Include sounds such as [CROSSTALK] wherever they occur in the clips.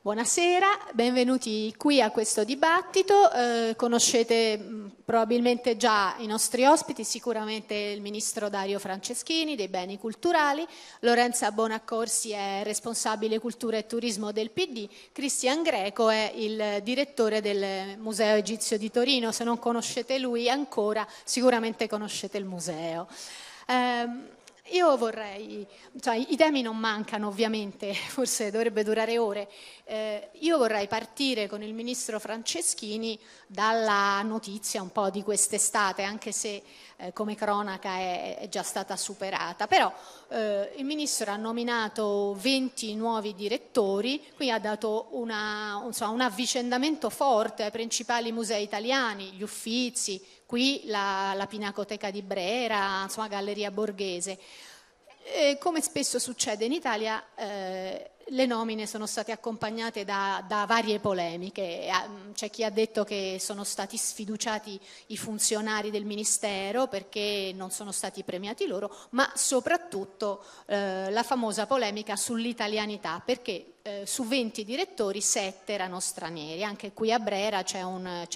Buonasera, benvenuti qui a questo dibattito. Eh, conoscete mm, probabilmente già i nostri ospiti, sicuramente il ministro Dario Franceschini dei beni culturali, Lorenza Bonaccorsi è responsabile cultura e turismo del PD, Cristian Greco è il direttore del Museo Egizio di Torino. Se non conoscete lui ancora, sicuramente conoscete il museo. Eh, io vorrei, cioè, i temi non mancano ovviamente, [LAUGHS] forse dovrebbe durare ore, eh, io vorrei partire con il ministro Franceschini dalla notizia un po' di quest'estate, anche se eh, come cronaca è, è, già stata superata, però eh, il ministro ha nominato 20 nuovi direttori, qui ha dato una, insomma, un avvicendamento forte ai principali musei italiani, gli Uffizi, qui la, la Pinacoteca di Brera, insomma Galleria Borghese. E come spesso succede in Italia, eh, le nomine sono state accompagnate da, da varie polemiche. Ah, mm, c'è chi ha detto che sono stati sfiduciati i funzionari del Ministero perché non sono stati premiati loro, ma soprattutto eh, la famosa polemica sull'italianità, perché eh, su 20 direttori 7 erano stranieri. Anche qui a Brera c'è,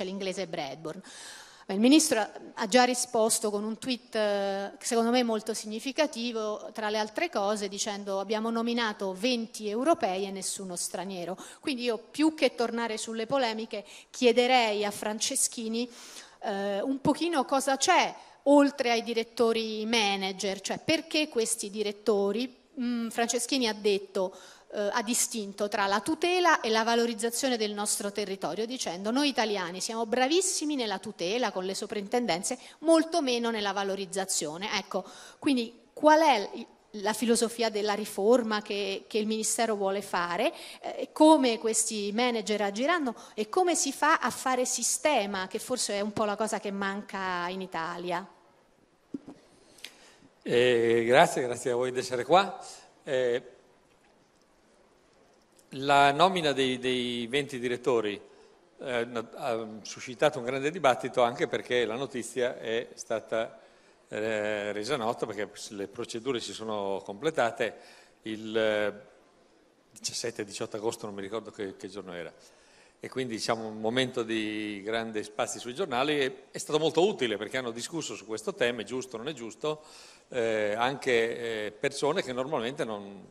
l'inglese Bradburn. Beh, il Ministro ha già risposto con un tweet eh, secondo me molto significativo, tra le altre cose dicendo abbiamo nominato 20 europei e nessuno straniero. Quindi io più che tornare sulle polemiche chiederei a Franceschini eh, un pochino cosa c'è oltre ai direttori manager, cioè perché questi direttori, mh, mm, Franceschini ha detto eh, ha distinto tra la tutela e la valorizzazione del nostro territorio, dicendo noi italiani siamo bravissimi nella tutela con le soprintendenze, molto meno nella valorizzazione. Ecco, quindi qual è la filosofia della riforma che, che il Ministero vuole fare, eh, come questi manager agiranno e come si fa a fare sistema, che forse è un po' la cosa che manca in Italia. Eh, grazie, grazie a voi di essere qua. Eh, la nomina dei, dei 20 direttori eh, ha suscitato un grande dibattito anche perché la notizia è stata eh, resa nota, perché le procedure si sono completate il 17-18 eh, agosto, non mi ricordo che, che, giorno era. E quindi diciamo un momento di grande spazio sui giornali e è stato molto utile perché hanno discusso su questo tema, è giusto o non è giusto, eh, anche eh, persone che normalmente non,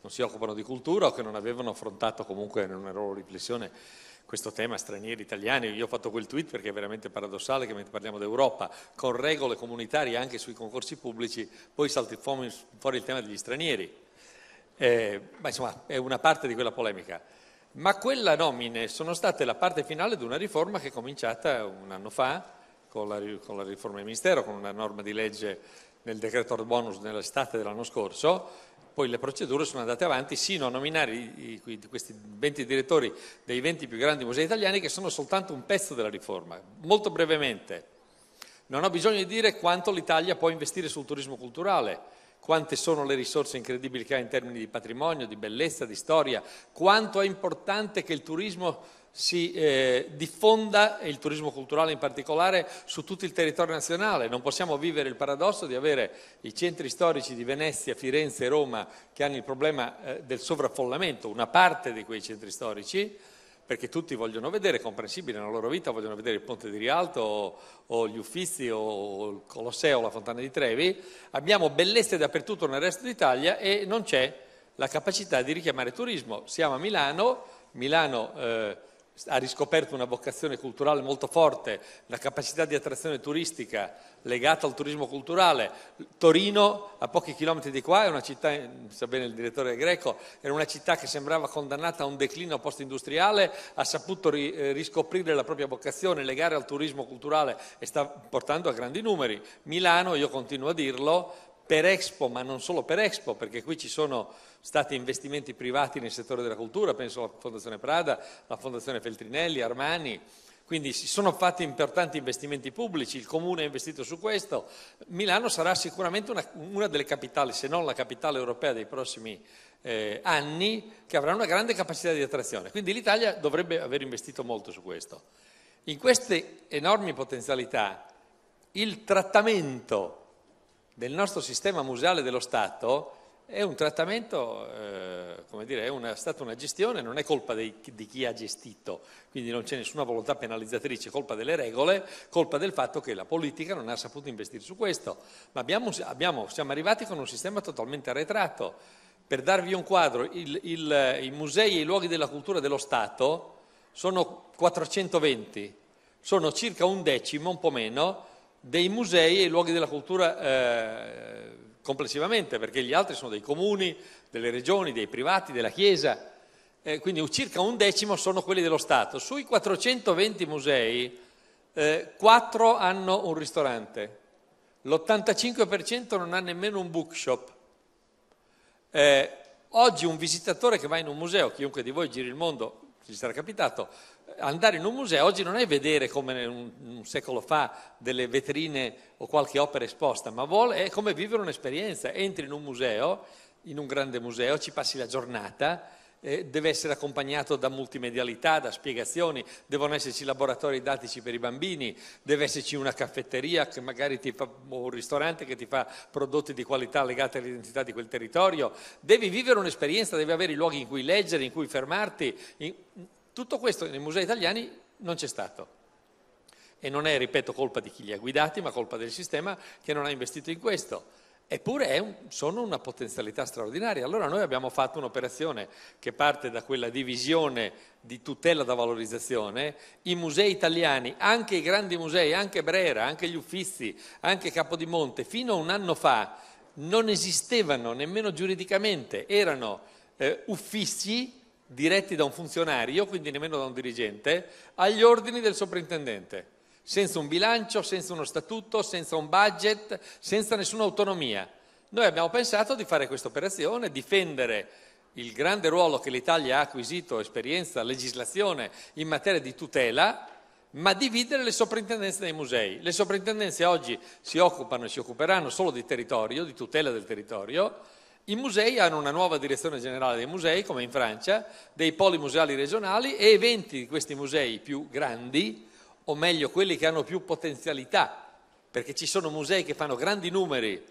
non si occupano di cultura o che non avevano affrontato comunque in una loro riflessione questo tema stranieri italiani. Io ho fatto quel tweet perché è veramente paradossale che mentre parliamo d'Europa, con regole comunitarie anche sui concorsi pubblici, poi salti fuori il tema degli stranieri. Eh, ma insomma, è una parte di quella polemica. Ma quella nomine sono state la parte finale di una riforma che è cominciata un anno fa con la, con la riforma del Ministero, con una norma di legge nel decreto bonus nell'estate dell'anno scorso, poi le procedure sono andate avanti sino a nominare i, i, questi 20 direttori dei 20 più grandi musei italiani che sono soltanto un pezzo della riforma. Molto brevemente, non ho bisogno di dire quanto l'Italia può investire sul turismo culturale, quante sono le risorse incredibili che ha in termini di patrimonio, di bellezza, di storia, quanto è importante che il turismo si eh, diffonda, e il turismo culturale in particolare, su tutto il territorio nazionale. Non possiamo vivere il paradosso di avere i centri storici di Venezia, Firenze e Roma che hanno il problema eh, del sovraffollamento, una parte di quei centri storici, perché tutti vogliono vedere, comprensibile nella loro vita, vogliono vedere il Ponte di Rialto o, o gli Uffizi o il Colosseo, la Fontana di Trevi. Abbiamo bellezze dappertutto nel resto d'Italia e non c'è la capacità di richiamare turismo. Siamo a Milano, Milano... Eh, ha riscoperto una vocazione culturale molto forte, una capacità di attrazione turistica legata al turismo culturale. Torino, a pochi chilometri di qua, è una città, sa bene il direttore greco, era una città che sembrava condannata a un declino post-industriale, ha saputo ri, eh, riscoprire la propria vocazione, legare al turismo culturale e sta portando a grandi numeri. Milano, io continuo a dirlo, per Expo, ma non solo per Expo, perché qui ci sono stati investimenti privati nel settore della cultura, penso alla Fondazione Prada, la Fondazione Feltrinelli, Armani, quindi si sono fatti importanti investimenti pubblici, il Comune ha investito su questo, Milano sarà sicuramente una, una delle capitali, se non la capitale europea dei prossimi eh, anni, che avrà una grande capacità di attrazione. Quindi l'Italia dovrebbe aver investito molto su questo. In queste enormi potenzialità il trattamento del nostro sistema museale dello Stato è un trattamento, eh, come dire, è, una, è, stata una gestione, non è colpa dei, di chi ha gestito, quindi non c'è nessuna volontà penalizzatrice, è colpa delle regole, colpa del fatto che la politica non ha saputo investire su questo, ma abbiamo, abbiamo, siamo arrivati con un sistema totalmente arretrato. Per darvi un quadro, il, il, i musei e i luoghi della cultura dello Stato sono 420, sono circa un decimo, un po' meno, dei musei e i luoghi della cultura eh, complessivamente, perché gli altri sono dei comuni, delle regioni, dei privati, della Chiesa, eh, quindi circa un decimo sono quelli dello Stato. Sui 420 musei, eh, 4 hanno un ristorante, l'85% non ha nemmeno un bookshop. Eh, oggi un visitatore che va in un museo, chiunque di voi giri il mondo, ci sarà capitato, andare in un museo oggi non è vedere come un, un secolo fa delle vetrine o qualche opera esposta, ma vuole, è come vivere un'esperienza. Entri in un museo, in un grande museo, ci passi la giornata, eh, deve essere accompagnato da multimedialità, da spiegazioni, devono esserci laboratori didattici per i bambini, deve esserci una caffetteria che magari ti fa, o un ristorante che ti fa prodotti di qualità legati all'identità di quel territorio, devi vivere un'esperienza, devi avere i luoghi in cui leggere, in cui fermarti. In, tutto questo nei musei italiani non c'è stato. E non è, ripeto, colpa di chi li ha guidati, ma colpa del sistema che non ha investito in questo. Eppure un, sono una potenzialità straordinaria. Allora noi abbiamo fatto un'operazione che parte da quella divisione di tutela da valorizzazione. I musei italiani, anche i grandi musei, anche Brera, anche gli Uffizi, anche Capodimonte, fino a un anno fa non esistevano nemmeno giuridicamente, erano eh, uffici diretti da un funzionario, quindi nemmeno da un dirigente, agli ordini del soprintendente, senza un bilancio, senza uno statuto, senza un budget, senza nessuna autonomia. Noi abbiamo pensato di fare questa operazione, difendere il grande ruolo che l'Italia ha acquisito, esperienza, legislazione in materia di tutela, ma dividere le soprintendenze dei musei. Le soprintendenze oggi si occupano e si occuperanno solo di territorio, di tutela del territorio, i musei hanno una nuova direzione generale dei musei, come in Francia, dei poli museali regionali e 20 di questi musei più grandi, o meglio quelli che hanno più potenzialità, perché ci sono musei che fanno grandi numeri,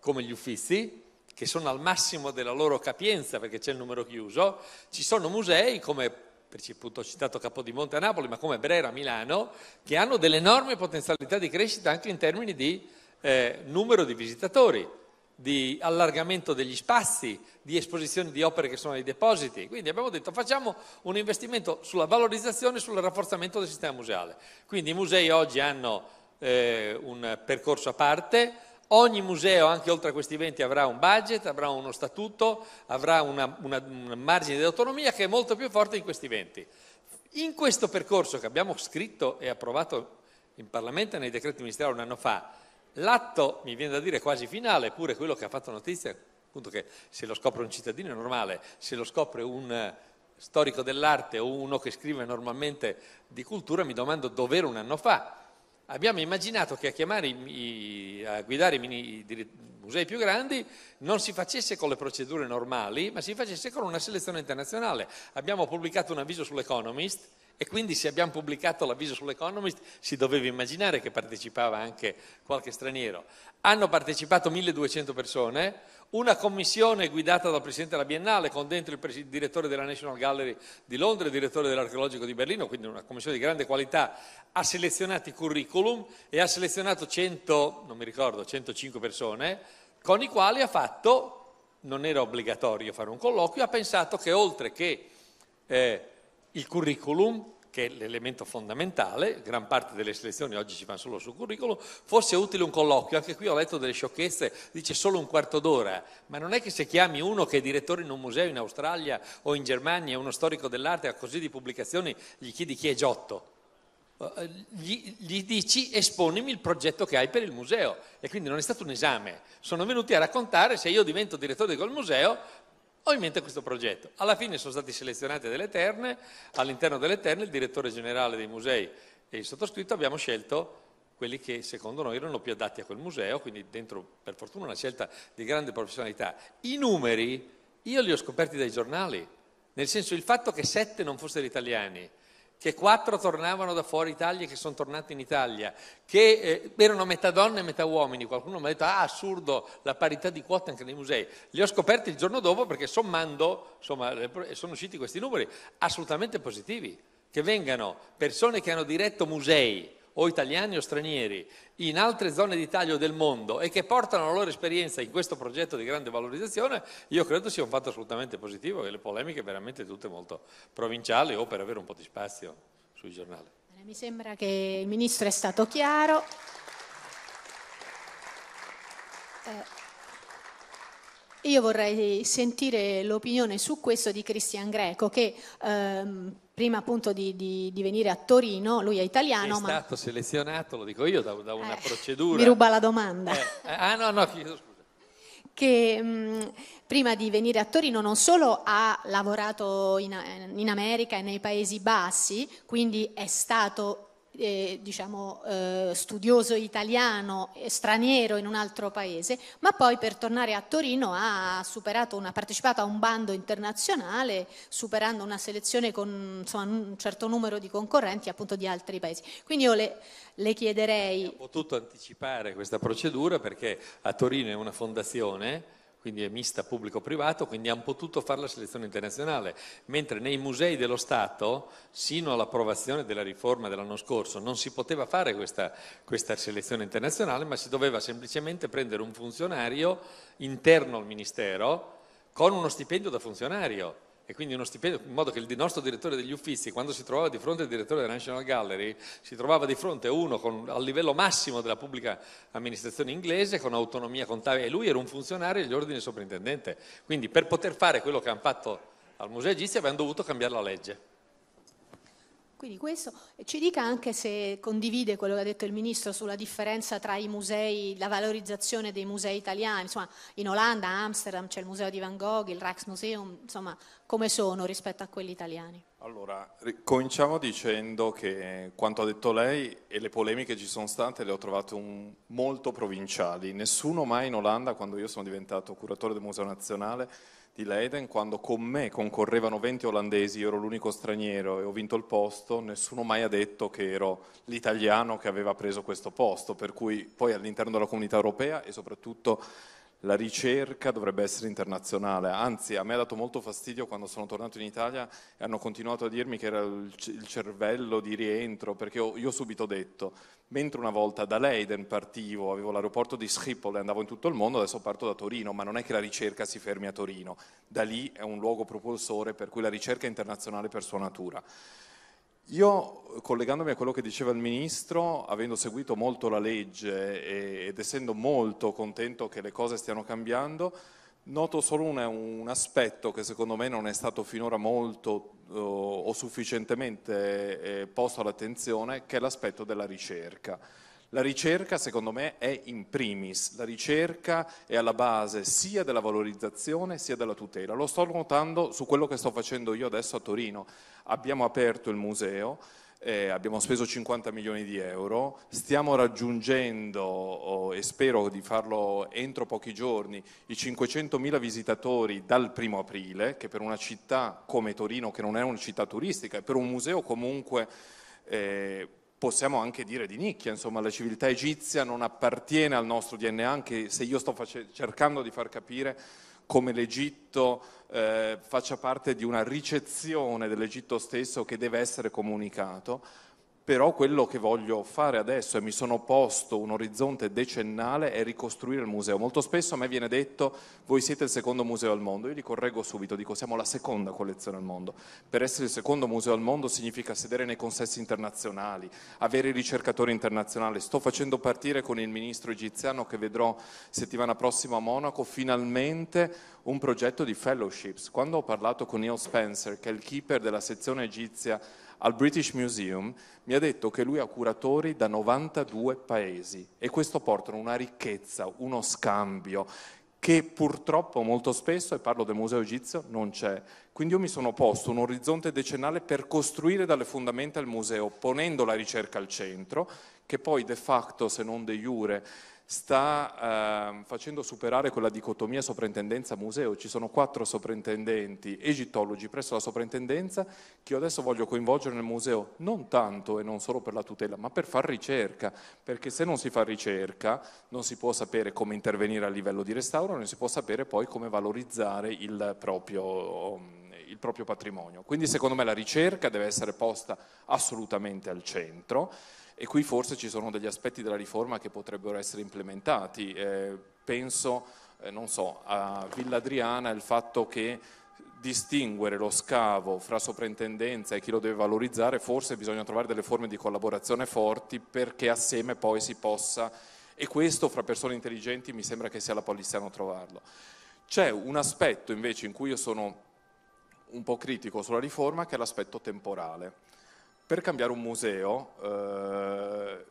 come gli Uffizi, che sono al massimo della loro capienza perché c'è il numero chiuso, ci sono musei come, per appunto ho citato Capodimonte a Napoli, ma come Brera a Milano, che hanno delle enormi potenzialità di crescita anche in termini di eh, numero di visitatori di allargamento degli spazi, di esposizione di opere che sono ai depositi. Quindi abbiamo detto facciamo un investimento sulla valorizzazione e sul rafforzamento del sistema museale. Quindi i musei oggi hanno eh, un percorso a parte, ogni museo, anche oltre a questi 20, avrà un budget, avrà uno statuto, avrà una, una, un margine di autonomia che è molto più forte di questi 20. In questo percorso che abbiamo scritto e approvato in Parlamento nei decreti ministeriali un anno fa, L'atto, mi viene da dire, quasi finale, pure quello che ha fatto notizia, appunto che se lo scopre un cittadino è normale, se lo scopre un eh, storico dell'arte o uno che scrive normalmente di cultura, mi domando dove era un anno fa. Abbiamo immaginato che a, chiamare i, a guidare i, mini, i musei più grandi non si facesse con le procedure normali, ma si facesse con una selezione internazionale. Abbiamo pubblicato un avviso sull'Economist e quindi se abbiamo pubblicato l'avviso sull'Economist si doveva immaginare che partecipava anche qualche straniero. Hanno partecipato 1200 persone, una commissione guidata dal Presidente della Biennale con dentro il direttore della National Gallery di Londra e il direttore dell'Archeologico di Berlino, quindi una commissione di grande qualità, ha selezionato i curriculum e ha selezionato 100, non mi ricordo, 105 persone con i quali ha fatto, non era obbligatorio fare un colloquio, ha pensato che oltre che... Eh, il curriculum, che è l'elemento fondamentale, gran parte delle selezioni oggi si fanno solo sul curriculum, fosse utile un colloquio, anche qui ho letto delle sciocchezze, dice solo un quarto d'ora, ma non è che se chiami uno che è direttore in un museo in Australia o in Germania, uno storico dell'arte, ha così di pubblicazioni, gli chiedi chi è Giotto. Eh, gli, gli, dici esponimi il progetto che hai per il museo e quindi non è stato un esame, sono venuti a raccontare se io divento direttore di quel museo ho in mente questo progetto. Alla fine sono stati selezionati delle terne, all'interno delle terne il direttore generale dei musei e il sottoscritto abbiamo scelto quelli che secondo noi erano più adatti a quel museo, quindi dentro per fortuna una scelta di grande professionalità. I numeri io li ho scoperti dai giornali, nel senso il fatto che sette non fossero italiani, che quattro tornavano da fuori Italia e che sono tornati in Italia, che eh, erano metà donne e metà uomini. Qualcuno mi ha detto, ah assurdo, la parità di quote anche nei musei. Li ho scoperti il giorno dopo perché sommando, insomma, sono usciti questi numeri assolutamente positivi, che vengano persone che hanno diretto musei, o italiani o stranieri in altre zone d'Italia o del mondo e che portano la loro esperienza in questo progetto di grande valorizzazione, io credo sia un fatto assolutamente positivo e le polemiche veramente tutte molto provinciali o per avere un po' di spazio sui giornali. Mi sembra che il Ministro è stato chiaro. Eh. Io vorrei sentire l'opinione su questo di Cristian Greco che ehm, prima appunto di, di, di, venire a Torino, lui è italiano. È ma... stato selezionato, lo dico io, da, da una eh, procedura. Mi ruba la domanda. Eh, eh ah no, no, chiedo scusa che mh, mm, prima di venire a Torino non solo ha lavorato in, in America e nei Paesi Bassi, quindi è stato eh, diciamo, eh, studioso italiano e straniero in un altro paese, ma poi per tornare a Torino ha, una, ha partecipato a un bando internazionale superando una selezione con insomma, un certo numero di concorrenti appunto di altri paesi. Quindi io le, le chiederei... Ho potuto anticipare questa procedura perché a Torino è una fondazione quindi è mista pubblico-privato, quindi hanno potuto fare la selezione internazionale, mentre nei musei dello Stato, sino all'approvazione della riforma dell'anno scorso, non si poteva fare questa, questa selezione internazionale, ma si doveva semplicemente prendere un funzionario interno al Ministero con uno stipendio da funzionario e quindi uno stipendio, in modo che il nostro direttore degli uffizi, quando si trovava di fronte al direttore della National Gallery, si trovava di fronte a uno con, al livello massimo della pubblica amministrazione inglese, con autonomia contabile, e lui era un funzionario e gli ordini sovrintendente. Quindi per poter fare quello che hanno fatto al Museo Egizio abbiamo dovuto cambiare la legge. Quindi questo ci dica anche se condivide quello che ha detto il Ministro sulla differenza tra i musei, la valorizzazione dei musei italiani, insomma in Olanda, a Amsterdam c'è il museo di Van Gogh, il Rijksmuseum, insomma come sono rispetto a quelli italiani? Allora, cominciamo dicendo che eh, quanto ha detto lei e le polemiche ci sono state le ho trovate un, molto provinciali. Nessuno mai in Olanda, quando io sono diventato curatore del Museo Nazionale, di Leiden quando con me concorrevano 20 olandesi, io ero l'unico straniero e ho vinto il posto, nessuno mai ha detto che ero l'italiano che aveva preso questo posto, per cui poi all'interno della comunità europea e soprattutto la ricerca dovrebbe essere internazionale, anzi a me ha dato molto fastidio quando sono tornato in Italia e hanno continuato a dirmi che era il cervello di rientro, perché io, io subito detto, mentre una volta da Leiden partivo, avevo l'aeroporto di Schiphol e andavo in tutto il mondo, adesso parto da Torino, ma non è che la ricerca si fermi a Torino, da lì è un luogo propulsore per cui la ricerca è internazionale per sua natura. Io, collegandomi a quello che diceva il Ministro, avendo seguito molto la legge ed essendo molto contento che le cose stiano cambiando, Noto solo un, un, aspetto che secondo me non è stato finora molto uh, o sufficientemente eh, posto all'attenzione, che è l'aspetto della ricerca. La ricerca, secondo me, è in primis, la ricerca è alla base sia della valorizzazione sia della tutela. Lo sto notando su quello che sto facendo io adesso a Torino. Abbiamo aperto il museo, eh, abbiamo speso 50 milioni di euro, stiamo raggiungendo oh, e spero di farlo entro pochi giorni i 500 mila visitatori dal primo aprile, che per una città come Torino, che non è una città turistica, e per un museo comunque... Eh, possiamo anche dire di nicchia, insomma la civiltà egizia non appartiene al nostro DNA, anche se io sto cercando di far capire come l'Egitto eh, faccia parte di una ricezione dell'Egitto stesso che deve essere comunicato, però quello che voglio fare adesso e mi sono posto un orizzonte decennale è ricostruire il museo. Molto spesso a me viene detto voi siete il secondo museo al mondo, io li correggo subito, dico siamo la seconda collezione al mondo. Per essere il secondo museo al mondo significa sedere nei consessi internazionali, avere i ricercatori internazionali. Sto facendo partire con il ministro egiziano che vedrò settimana prossima a Monaco finalmente un progetto di fellowships. Quando ho parlato con Neil Spencer, che è il keeper della sezione egizia al British Museum, mi ha detto che lui ha curatori da 92 paesi e questo porta una ricchezza, uno scambio che purtroppo molto spesso, e parlo del Museo Egizio, non c'è. Quindi io mi sono posto un orizzonte decennale per costruire dalle fondamenta il museo, ponendo la ricerca al centro, che poi de facto, se non de jure, sta eh, facendo superare quella dicotomia soprintendenza-museo. Ci sono quattro soprintendenti egittologi presso la soprintendenza che io adesso voglio coinvolgere nel museo, non tanto e non solo per la tutela, ma per far ricerca, perché se non si fa ricerca non si può sapere come intervenire a livello di restauro, non si può sapere poi come valorizzare il proprio, il proprio patrimonio. Quindi secondo me la ricerca deve essere posta assolutamente al centro e qui forse ci sono degli aspetti della riforma che potrebbero essere implementati. Eh, penso, eh, non so, a Villa Adriana il fatto che distinguere lo scavo fra soprintendenza e chi lo deve valorizzare, forse bisogna trovare delle forme di collaborazione forti perché assieme poi si possa, e questo fra persone intelligenti mi sembra che sia la polissiano trovarlo. C'è un aspetto invece in cui io sono un po' critico sulla riforma che è l'aspetto temporale per cambiare un museo, eh,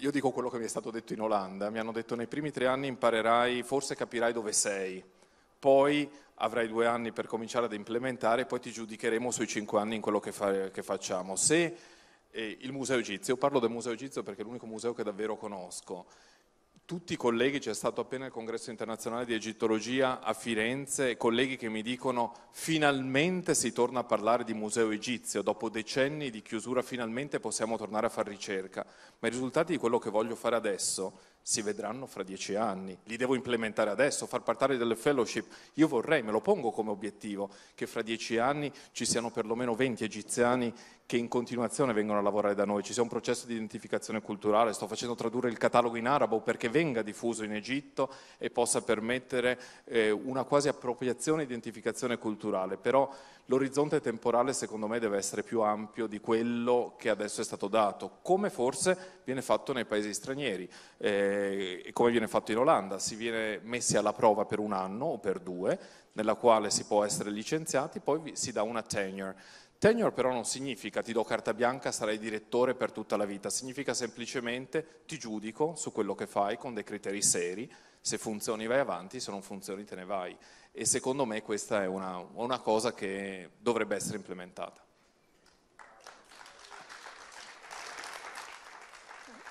io dico quello che mi è stato detto in Olanda, mi hanno detto nei primi tre anni imparerai, forse capirai dove sei, poi avrai due anni per cominciare ad implementare, poi ti giudicheremo sui cinque anni in quello che, fa, che facciamo. Se eh, il museo egizio, parlo del museo egizio perché è l'unico museo che davvero conosco, tutti i colleghi, c'è stato appena il congresso internazionale di egittologia a Firenze, colleghi che mi dicono finalmente si torna a parlare di museo egizio, dopo decenni di chiusura finalmente possiamo tornare a fare ricerca, ma i risultati di quello che voglio fare adesso si vedranno fra dieci anni, li devo implementare adesso, far parlare delle fellowship, io vorrei, me lo pongo come obiettivo, che fra dieci anni ci siano perlomeno 20 egiziani che in continuazione vengono a lavorare da noi, ci sia un processo di identificazione culturale, sto facendo tradurre il catalogo in arabo perché venga diffuso in Egitto e possa permettere eh, una quasi appropriazione e identificazione culturale, però l'orizzonte temporale secondo me deve essere più ampio di quello che adesso è stato dato, come forse viene fatto nei paesi stranieri, eh, come viene fatto in Olanda, si viene messi alla prova per un anno o per due, nella quale si può essere licenziati, poi si dà una tenure Tenure però non significa ti do carta bianca, sarai direttore per tutta la vita, significa semplicemente ti giudico su quello che fai con dei criteri seri, se funzioni vai avanti, se non funzioni te ne vai. E secondo me questa è una, una cosa che dovrebbe essere implementata.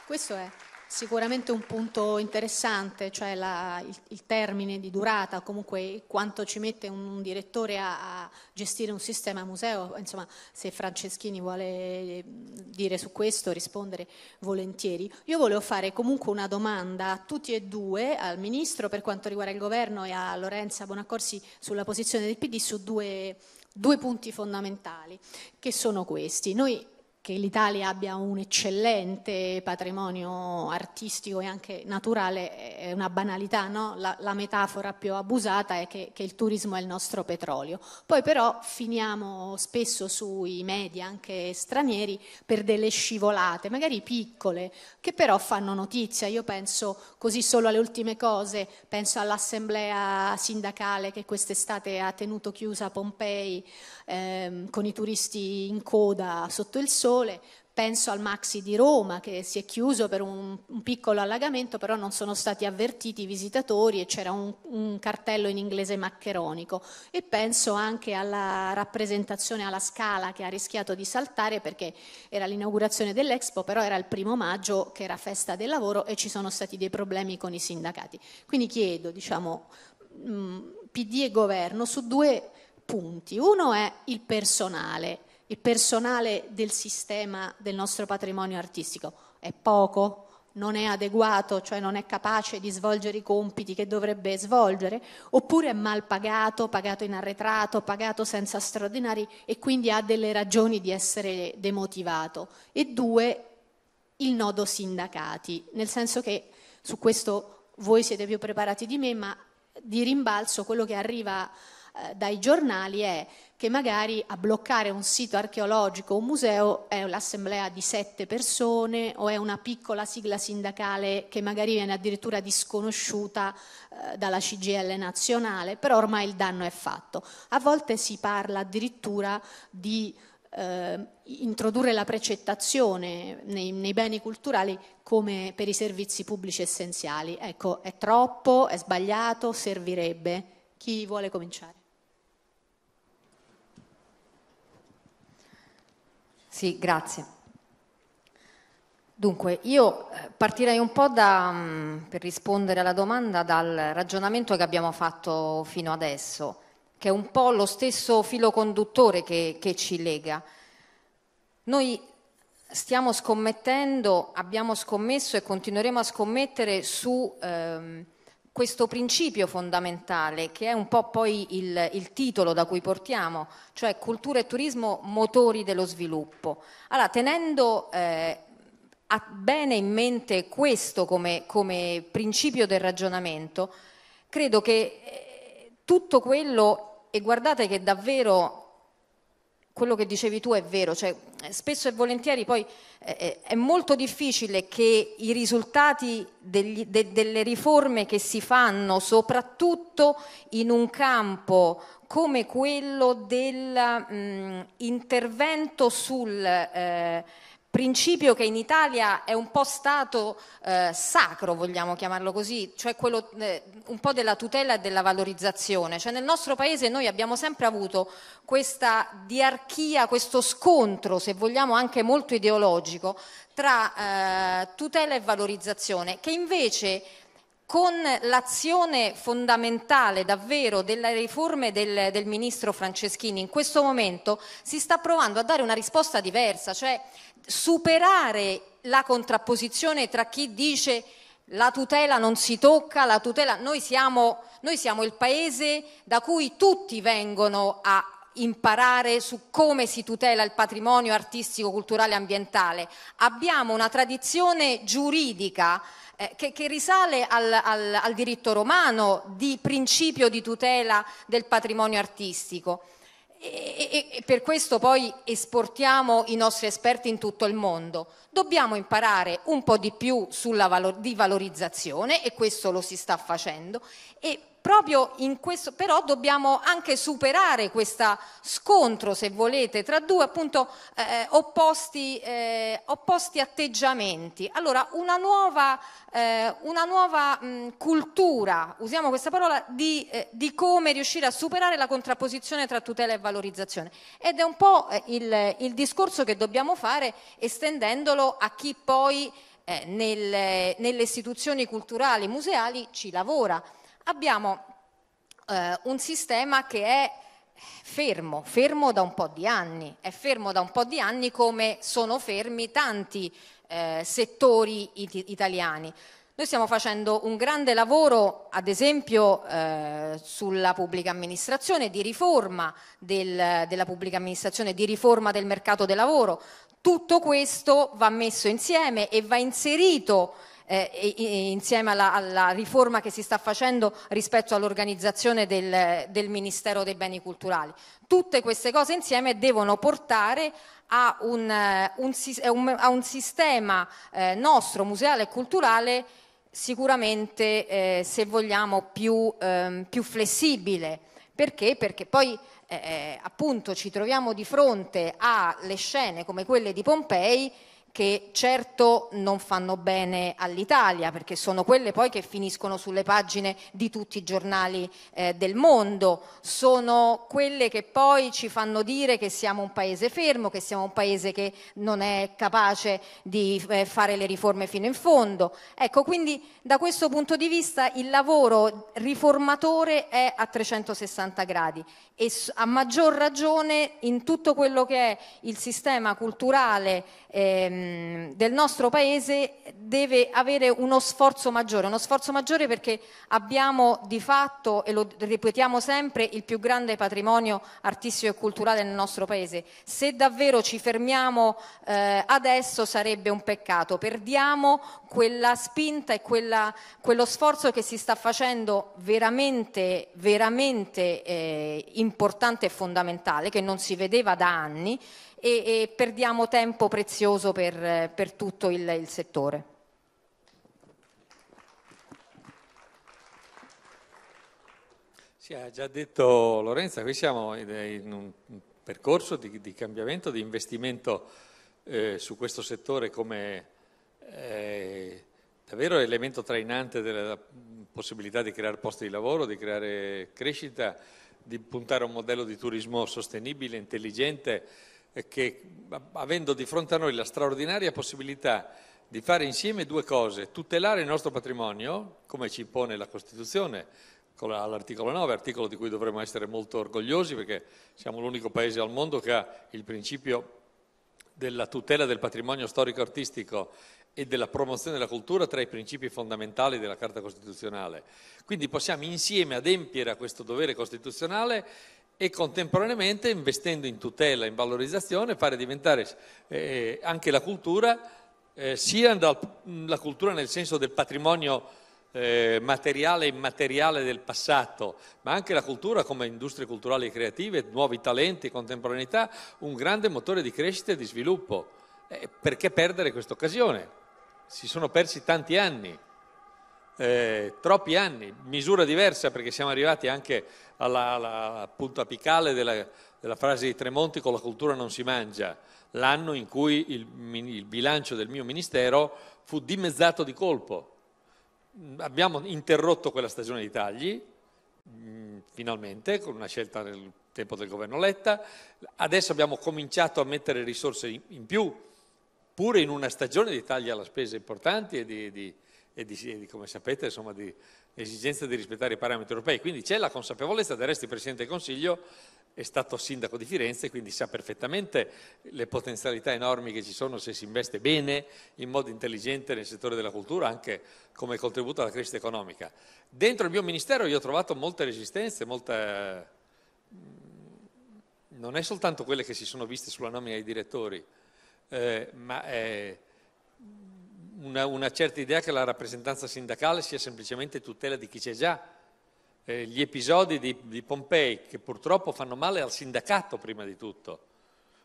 Questo è. Sicuramente un punto interessante, cioè la, il, il, termine di durata, comunque quanto ci mette un, un direttore a, a, gestire un sistema museo, insomma se Franceschini vuole dire su questo rispondere volentieri. Io volevo fare comunque una domanda a tutti e due, al Ministro per quanto riguarda il Governo e a Lorenza Bonaccorsi sulla posizione del PD su due, due punti fondamentali che sono questi. Noi che l'Italia abbia un eccellente patrimonio artistico e anche naturale è una banalità, no? la, la, metafora più abusata è che, che, il turismo è il nostro petrolio. Poi però finiamo spesso sui media, anche stranieri, per delle scivolate, magari piccole, che però fanno notizia. Io penso così solo alle ultime cose, penso all'assemblea sindacale che quest'estate ha tenuto chiusa Pompei ehm, con i turisti in coda sotto il sole, sole, penso al Maxi di Roma che si è chiuso per un, un piccolo allagamento, però non sono stati avvertiti i visitatori e c'era un, un, cartello in inglese maccheronico. E penso anche alla rappresentazione alla Scala che ha rischiato di saltare perché era l'inaugurazione dell'Expo, però era il primo maggio che era festa del lavoro e ci sono stati dei problemi con i sindacati. Quindi chiedo, diciamo, PD e governo su due punti. Uno è il personale il personale del sistema del nostro patrimonio artistico è poco, non è adeguato, cioè non è capace di svolgere i compiti che dovrebbe svolgere, oppure è mal pagato, pagato in arretrato, pagato senza straordinari e quindi ha delle ragioni di essere demotivato. E due, il nodo sindacati, nel senso che su questo voi siete più preparati di me, ma di rimbalzo quello che arriva eh, dai giornali è che magari a bloccare un sito archeologico o un museo è l'assemblea di sette persone o è una piccola sigla sindacale che magari viene addirittura disconosciuta eh, dalla CGL nazionale, però ormai il danno è fatto. A volte si parla addirittura di eh, introdurre la precettazione nei, nei, beni culturali come per i servizi pubblici essenziali. Ecco, è troppo, è sbagliato, servirebbe. Chi vuole cominciare? Sì, grazie. Dunque, io eh, partirei un po' da, mm, per rispondere alla domanda dal ragionamento che abbiamo fatto fino adesso, che è un po' lo stesso filo conduttore che, che ci lega. Noi stiamo scommettendo, abbiamo scommesso e continueremo a scommettere su ehm, questo principio fondamentale, che è un po' poi il, il, titolo da cui portiamo, cioè cultura e turismo motori dello sviluppo. Allora, tenendo eh, bene in mente questo come, come, principio del ragionamento, credo che eh, tutto quello, e guardate che davvero quello che dicevi tu è vero, cioè, eh, spesso e volentieri poi eh, eh, è molto difficile che i risultati degli, de, delle riforme che si fanno, soprattutto in un campo come quello dell'intervento mm, sul... Eh, principio che in Italia è un po' stato eh, sacro, vogliamo chiamarlo così, cioè quello eh, un po' della tutela e della valorizzazione. Cioè nel nostro paese noi abbiamo sempre avuto questa diarchia, questo scontro, se vogliamo anche molto ideologico, tra eh, tutela e valorizzazione, che invece con l'azione fondamentale davvero delle riforme del, del, ministro Franceschini in questo momento si sta provando a dare una risposta diversa, cioè superare la contrapposizione tra chi dice la tutela non si tocca, la tutela, noi siamo, noi siamo il paese da cui tutti vengono a imparare su come si tutela il patrimonio artistico, culturale e ambientale. Abbiamo una tradizione giuridica eh, che, che, risale al, al, al diritto romano di principio di tutela del patrimonio artistico e, e, per questo poi esportiamo i nostri esperti in tutto il mondo. Dobbiamo imparare un po' di più sulla valor- di valorizzazione e questo lo si sta facendo e proprio in questo, però dobbiamo anche superare questo scontro, se volete, tra due appunto eh, eh, opposti, eh, opposti, atteggiamenti. Allora, una nuova, eh, una nuova mh, cultura, usiamo questa parola, di, eh, di, come riuscire a superare la contrapposizione tra tutela e valorizzazione. Ed è un po' eh, il, il discorso che dobbiamo fare estendendolo a chi poi nel, nelle istituzioni culturali, museali ci lavora abbiamo eh, un sistema che è fermo, fermo da un po' di anni, è fermo da un po' di anni come sono fermi tanti eh, settori it- italiani. Noi stiamo facendo un grande lavoro, ad esempio, eh, sulla pubblica amministrazione, di riforma del, della pubblica amministrazione, di riforma del mercato del lavoro. Tutto questo va messo insieme e va inserito eh, insieme alla, alla, riforma che si sta facendo rispetto all'organizzazione del, del Ministero dei Beni Culturali. Tutte queste cose insieme devono portare a un, eh, un, a un, sistema eh, nostro museale e culturale sicuramente, eh, se vogliamo, più, ehm, più flessibile. Perché? Perché poi eh, eh appunto ci troviamo di fronte alle scene come quelle di Pompei che certo non fanno bene all'Italia, perché sono quelle poi che finiscono sulle pagine di tutti i giornali eh, del mondo, sono quelle che poi ci fanno dire che siamo un paese fermo, che siamo un paese che non è capace di eh, fare le riforme fino in fondo. Ecco, quindi da questo punto di vista il lavoro riformatore è a 360 gradi e a maggior ragione in tutto quello che è il sistema culturale ehm, del nostro Paese deve avere uno sforzo maggiore, uno sforzo maggiore perché abbiamo di fatto, e lo ripetiamo sempre, il più grande patrimonio artistico e culturale nel nostro Paese. Se davvero ci fermiamo eh, adesso sarebbe un peccato, perdiamo quella spinta e quella, quello sforzo che si sta facendo veramente, veramente eh, importante e fondamentale, che non si vedeva da anni, e, e perdiamo tempo prezioso per, per tutto il, il settore. Sì, ha già detto Lorenza, qui siamo in un percorso di, di cambiamento, di investimento eh, su questo settore come eh, davvero elemento trainante della possibilità di creare posti di lavoro, di creare crescita, di puntare a un modello di turismo sostenibile, intelligente, che avendo di fronte a noi la straordinaria possibilità di fare insieme due cose, tutelare il nostro patrimonio, come ci impone la Costituzione, all'articolo 9, articolo di cui dovremmo essere molto orgogliosi perché siamo l'unico paese al mondo che ha il principio della tutela del patrimonio storico-artistico e della promozione della cultura tra i principi fondamentali della Carta Costituzionale. Quindi possiamo insieme adempiere a questo dovere costituzionale e contemporaneamente investendo in tutela, in valorizzazione, fare diventare eh, anche la cultura, eh, sia dal, la cultura nel senso del patrimonio eh, materiale e immateriale del passato, ma anche la cultura come industrie culturali e creative, nuovi talenti, contemporaneità, un grande motore di crescita e di sviluppo. Eh, perché perdere questa occasione? Si sono persi tanti anni eh, troppi anni, misura diversa perché siamo arrivati anche alla, alla punta apicale della, della, frase di Tremonti con la cultura non si mangia, l'anno in cui il, il bilancio del mio ministero fu dimezzato di colpo. Mm, abbiamo interrotto quella stagione di tagli, mm, finalmente, con una scelta nel tempo del governo Letta. Adesso abbiamo cominciato a mettere risorse in più, pure in una stagione di tagli alla spesa importanti e di, di, e di, come sapete, insomma, di esigenza di rispettare i parametri europei. Quindi c'è la consapevolezza, del resto il Presidente del Consiglio è stato sindaco di Firenze, quindi sa perfettamente le potenzialità enormi che ci sono se si investe bene, in modo intelligente nel settore della cultura, anche come contributo alla crescita economica. Dentro il mio ministero io ho trovato molte resistenze, molte... Mm, non è soltanto quelle che si sono viste sulla nomina dei direttori, eh, ma... è una, una, certa idea che la rappresentanza sindacale sia semplicemente tutela di chi c'è già. Eh, gli episodi di, di Pompei che purtroppo fanno male al sindacato prima di tutto,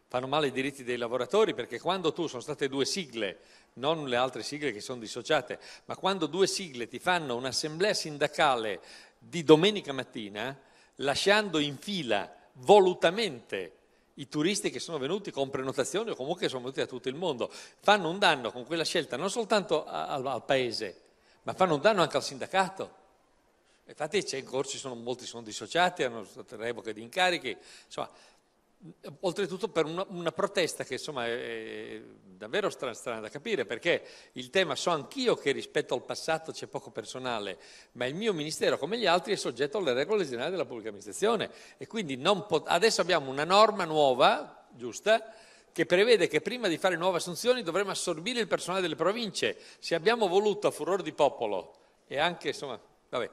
fanno male ai diritti dei lavoratori perché quando tu, sono state due sigle, non le altre sigle che sono dissociate, ma quando due sigle ti fanno un'assemblea sindacale di domenica mattina, lasciando in fila volutamente i turisti che sono venuti con prenotazioni o comunque sono venuti da tutto il mondo, fanno un danno con quella scelta non soltanto al, al paese, ma fanno un danno anche al sindacato. Infatti c'è in corso, ci sono molti sono dissociati, hanno state revoche di incarichi, insomma oltretutto per una, una, protesta che insomma è, è davvero strana, strana da capire, perché il tema so anch'io che rispetto al passato c'è poco personale, ma il mio ministero come gli altri è soggetto alle regole generali della pubblica amministrazione e quindi pot- adesso abbiamo una norma nuova, giusta, che prevede che prima di fare nuove assunzioni dovremo assorbire il personale delle province. Se abbiamo voluto a furor di popolo e anche insomma, vabbè,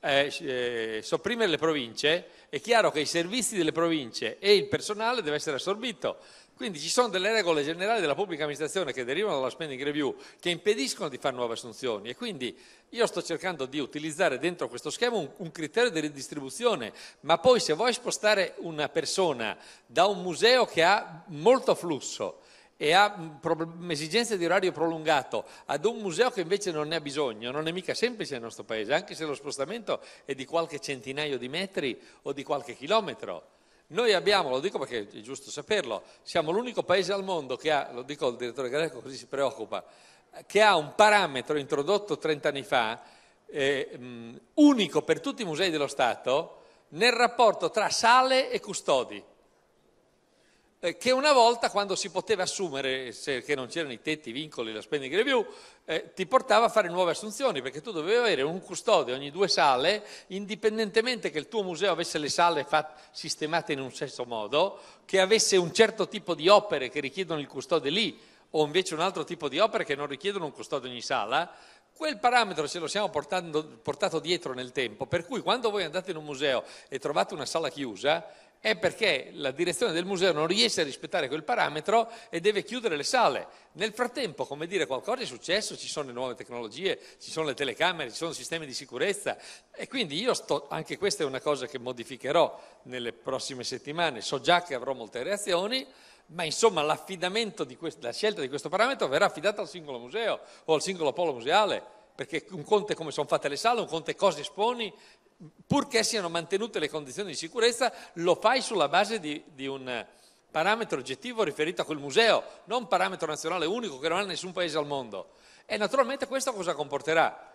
eh, eh, sopprimere le province, è chiaro che i servizi delle province e il personale deve essere assorbito. Quindi ci sono delle regole generali della pubblica amministrazione che derivano dalla spending review che impediscono di fare nuove assunzioni e quindi io sto cercando di utilizzare dentro questo schema un, un criterio di ridistribuzione, ma poi se vuoi spostare una persona da un museo che ha molto flusso e ha mm, esigenze di orario prolungato ad un museo che invece non ne ha bisogno, non è mica semplice nel nostro paese, anche se lo spostamento è di qualche centinaio di metri o di qualche chilometro. Noi abbiamo, lo dico perché è giusto saperlo, siamo l'unico paese al mondo che ha, lo dico al direttore Greco così si preoccupa, che ha un parametro introdotto 30 anni fa, eh, mm, unico per tutti i musei dello Stato, nel rapporto tra sale e custodi. Eh, che una volta quando si poteva assumere, perché non c'erano i tetti, i vincoli, la spending review, eh, ti portava a fare nuove assunzioni, perché tu dovevi avere un custode ogni due sale, indipendentemente che il tuo museo avesse le sale fat- sistemate in un certo modo, che avesse un certo tipo di opere che richiedono il custode lì, o invece un altro tipo di opere che non richiedono un custode ogni sala, Quel parametro ce lo siamo portando, portato dietro nel tempo, per cui quando voi andate in un museo e trovate una sala chiusa, è perché la direzione del museo non riesce a rispettare quel parametro e deve chiudere le sale. Nel frattempo, come dire, qualcosa è successo, ci sono le nuove tecnologie, ci sono le telecamere, ci sono sistemi di sicurezza e quindi io sto, anche questa è una cosa che modificherò nelle prossime settimane, so già che avrò molte reazioni, ma insomma l'affidamento di quest, la scelta di questo parametro verrà affidata al singolo museo o al singolo polo museale perché un conto è come sono fatte le sale, un conto è cosa esponi, purché siano mantenute le condizioni di sicurezza, lo fai sulla base di, di un parametro oggettivo riferito a quel museo, non un parametro nazionale unico che non ha nessun paese al mondo. E naturalmente questo cosa comporterà?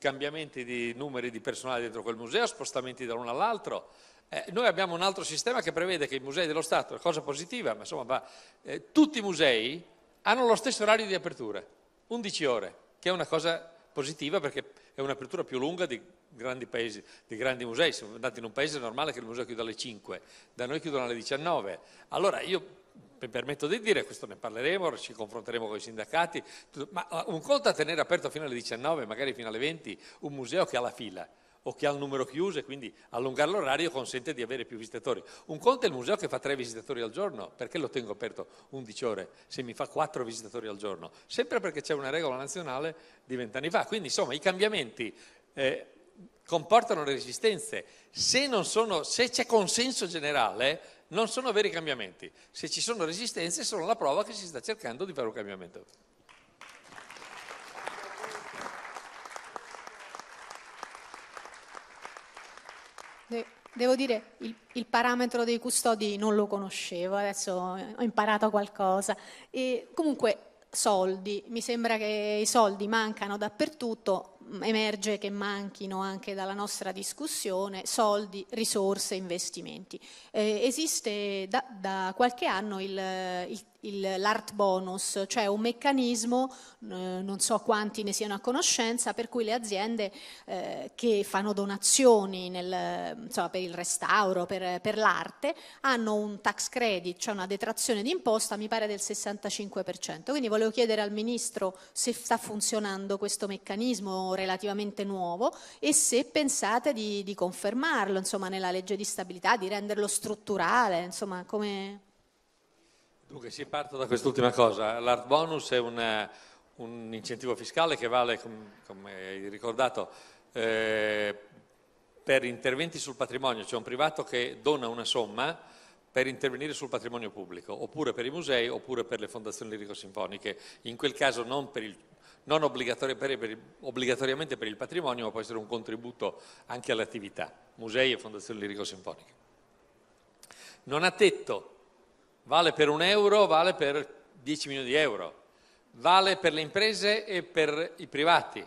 Cambiamenti di numeri di personale dentro quel museo, spostamenti da dall'uno all'altro. Eh, noi abbiamo un altro sistema che prevede che i musei dello Stato, una cosa positiva, ma insomma va, eh, tutti i musei hanno lo stesso orario di apertura, 11 ore, che è una cosa positiva perché è un'apertura più lunga di grandi paesi, di grandi musei. Se andate in un paese è normale che il museo chiuda alle 5, da noi chiudono alle 19. Allora io mi permetto di dire, questo ne parleremo, ci confronteremo con i sindacati, ma un conto a tenere aperto fino alle 19, magari fino alle 20, un museo che ha la fila o che ha un numero chiuso e quindi allungare l'orario consente di avere più visitatori. Un conto è il museo che fa tre visitatori al giorno, perché lo tengo aperto 11 ore se mi fa quattro visitatori al giorno? Sempre perché c'è una regola nazionale di vent'anni fa. Quindi insomma i cambiamenti eh, comportano le resistenze. Se, sono, se c'è consenso generale non sono veri cambiamenti. Se ci sono resistenze sono la prova che si sta cercando di fare un cambiamento. Devo dire, il, il, parametro dei custodi non lo conoscevo, adesso ho imparato qualcosa. E comunque, soldi, mi sembra che i soldi mancano dappertutto, emerge che manchino anche dalla nostra discussione soldi, risorse, investimenti. Eh, esiste da, da, qualche anno l'art bonus, cioè un meccanismo, eh, non so quanti ne siano a conoscenza, per cui le aziende eh, che fanno donazioni nel, insomma, per il restauro, per, per l'arte, hanno un tax credit, cioè una detrazione d'imposta, mi pare del 65%. Quindi volevo chiedere al Ministro se sta funzionando questo meccanismo relativamente nuovo e se pensate di, di confermarlo insomma, nella legge di stabilità, di renderlo strutturale, insomma, come... Dunque, si parte da quest'ultima cosa. L'art bonus è una, un incentivo fiscale che vale, come hai ricordato, eh, per interventi sul patrimonio, cioè un privato che dona una somma per intervenire sul patrimonio pubblico, oppure per i musei, oppure per le fondazioni lirico-sinfoniche, in quel caso non per il non obbligatori per il, obbligatoriamente per il patrimonio, ma può essere un contributo anche all'attività, musei e fondazioni lirico-sinfoniche. Non ha tetto, vale per un euro, vale per 10 milioni di euro, vale per le imprese e per i privati.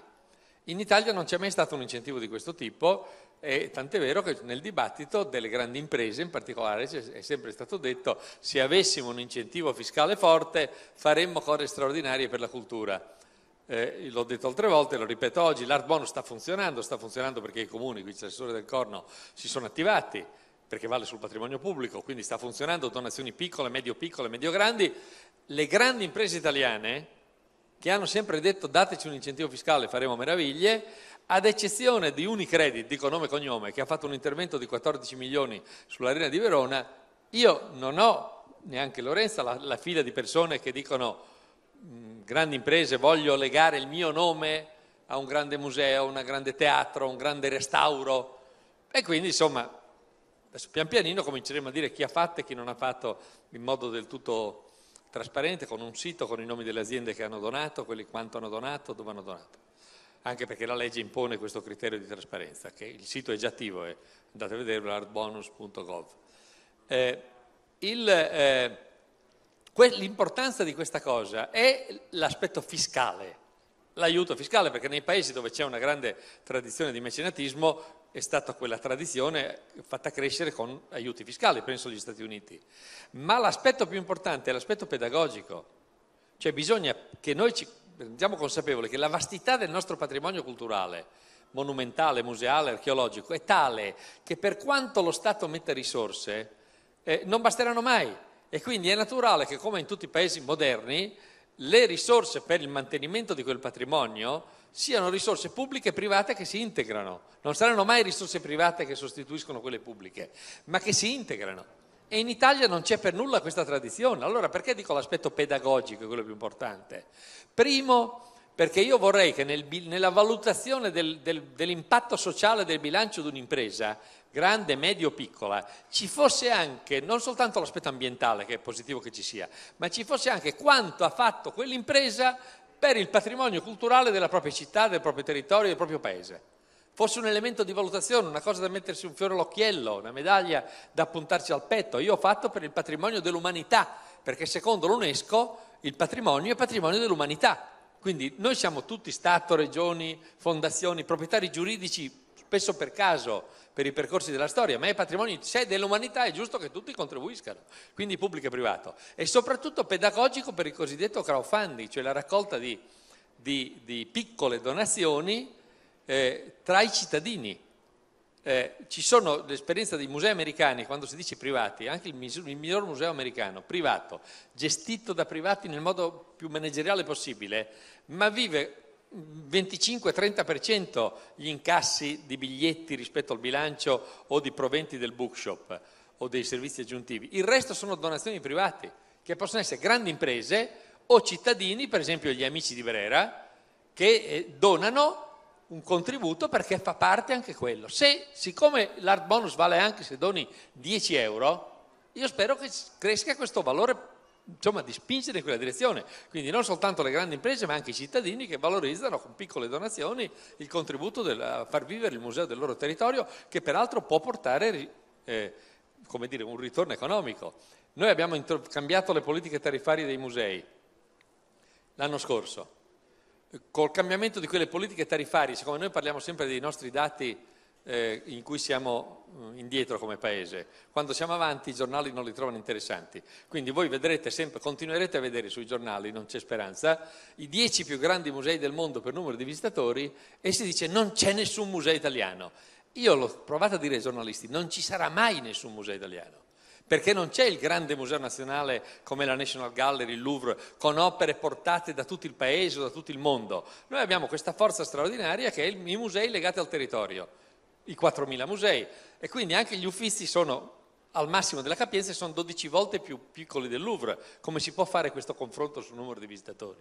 In Italia non c'è mai stato un incentivo di questo tipo, e tant'è vero che nel dibattito delle grandi imprese in particolare è sempre stato detto se avessimo un incentivo fiscale forte faremmo cose straordinarie per la cultura eh, l'ho detto altre volte, lo ripeto oggi, l'art bonus sta funzionando, sta funzionando perché i comuni, qui c'è l'assessore del Corno, si sono attivati, perché vale sul patrimonio pubblico, quindi sta funzionando, donazioni piccole, medio-piccole, medio-grandi. Le grandi imprese italiane, che hanno sempre detto dateci un incentivo fiscale, faremo meraviglie, ad eccezione di Unicredit, dico nome e cognome, che ha fatto un intervento di 14 milioni sull'arena di Verona, io non ho, neanche Lorenza, la, la fila di persone che dicono Mm, grandi imprese, voglio legare il mio nome a un grande museo, a un grande teatro, a un grande restauro. E quindi insomma, adesso pian pianino cominceremo a dire chi ha fatto e chi non ha fatto in modo del tutto trasparente, con un sito, con i nomi delle aziende che hanno donato, quelli quanto hanno donato, dove hanno donato. Anche perché la legge impone questo criterio di trasparenza, che il sito è già attivo, è, eh. andate a vederlo, artbonus.gov. Eh, il... Eh, L'importanza di questa cosa è l'aspetto fiscale, l'aiuto fiscale, perché nei paesi dove c'è una grande tradizione di mecenatismo è stata quella tradizione fatta crescere con aiuti fiscali, penso agli Stati Uniti. Ma l'aspetto più importante è l'aspetto pedagogico, cioè bisogna che noi ci rendiamo consapevoli che la vastità del nostro patrimonio culturale, monumentale, museale, archeologico, è tale che per quanto lo Stato metta risorse, eh, non basteranno mai e quindi è naturale che, come in tutti i paesi moderni, le risorse per il mantenimento di quel patrimonio siano risorse pubbliche e private che si integrano. Non saranno mai risorse private che sostituiscono quelle pubbliche, ma che si integrano. E in Italia non c'è per nulla questa tradizione. Allora perché dico l'aspetto pedagogico, quello più importante? Primo, perché io vorrei che nel, nella valutazione del, del, dell'impatto sociale del bilancio di un'impresa, grande, medio, piccola, ci fosse anche non soltanto l'aspetto ambientale, che è positivo che ci sia, ma ci fosse anche quanto ha fatto quell'impresa per il patrimonio culturale della propria città, del proprio territorio, del proprio paese. Fosse un elemento di valutazione, una cosa da mettersi un fiore all'occhiello, una medaglia da appuntarsi al petto. Io ho fatto per il patrimonio dell'umanità, perché secondo l'UNESCO il patrimonio è patrimonio dell'umanità quindi noi siamo tutti Stato, regioni, fondazioni, proprietari giuridici, spesso per caso, per i percorsi della storia, ma è patrimonio c'è dell'umanità, è giusto che tutti contribuiscano, quindi pubblico e privato. E soprattutto pedagogico per il cosiddetto crowdfunding, cioè la raccolta di, di, di piccole donazioni eh, tra i cittadini eh, ci sono l'esperienza dei musei americani, quando si dice privati, anche il, il, miglior museo americano, privato, gestito da privati nel modo più manageriale possibile, ma vive 25-30% gli incassi di biglietti rispetto al bilancio o di proventi del bookshop o dei servizi aggiuntivi. Il resto sono donazioni private, che possono essere grandi imprese o cittadini, per esempio gli amici di Brera, che eh, donano un contributo perché fa parte anche quello. Se, siccome l'art bonus vale anche se doni 10 euro, io spero che cresca questo valore insomma, di spingere in quella direzione. Quindi non soltanto le grandi imprese, ma anche i cittadini che valorizzano con piccole donazioni il contributo a far vivere il museo del loro territorio, che peraltro può portare eh, dire, un ritorno economico. Noi abbiamo cambiato le politiche tariffarie dei musei l'anno scorso Col cambiamento di quelle politiche tariffarie, siccome noi parliamo sempre dei nostri dati eh, in cui siamo eh, indietro come paese, quando siamo avanti i giornali non li trovano interessanti. Quindi voi vedrete sempre, continuerete a vedere sui giornali, non c'è speranza, i dieci più grandi musei del mondo per numero di visitatori e si dice non c'è nessun museo italiano. Io l'ho provato a dire ai giornalisti, non ci sarà mai nessun museo italiano perché non c'è il grande museo nazionale come la National Gallery, il Louvre, con opere portate da tutto il paese o da tutto il mondo. Noi abbiamo questa forza straordinaria che è i musei legati al territorio, i 4.000 musei, e quindi anche gli uffizi sono al massimo della capienza e sono 12 volte più piccoli del Louvre. Come si può fare questo confronto sul numero di visitatori?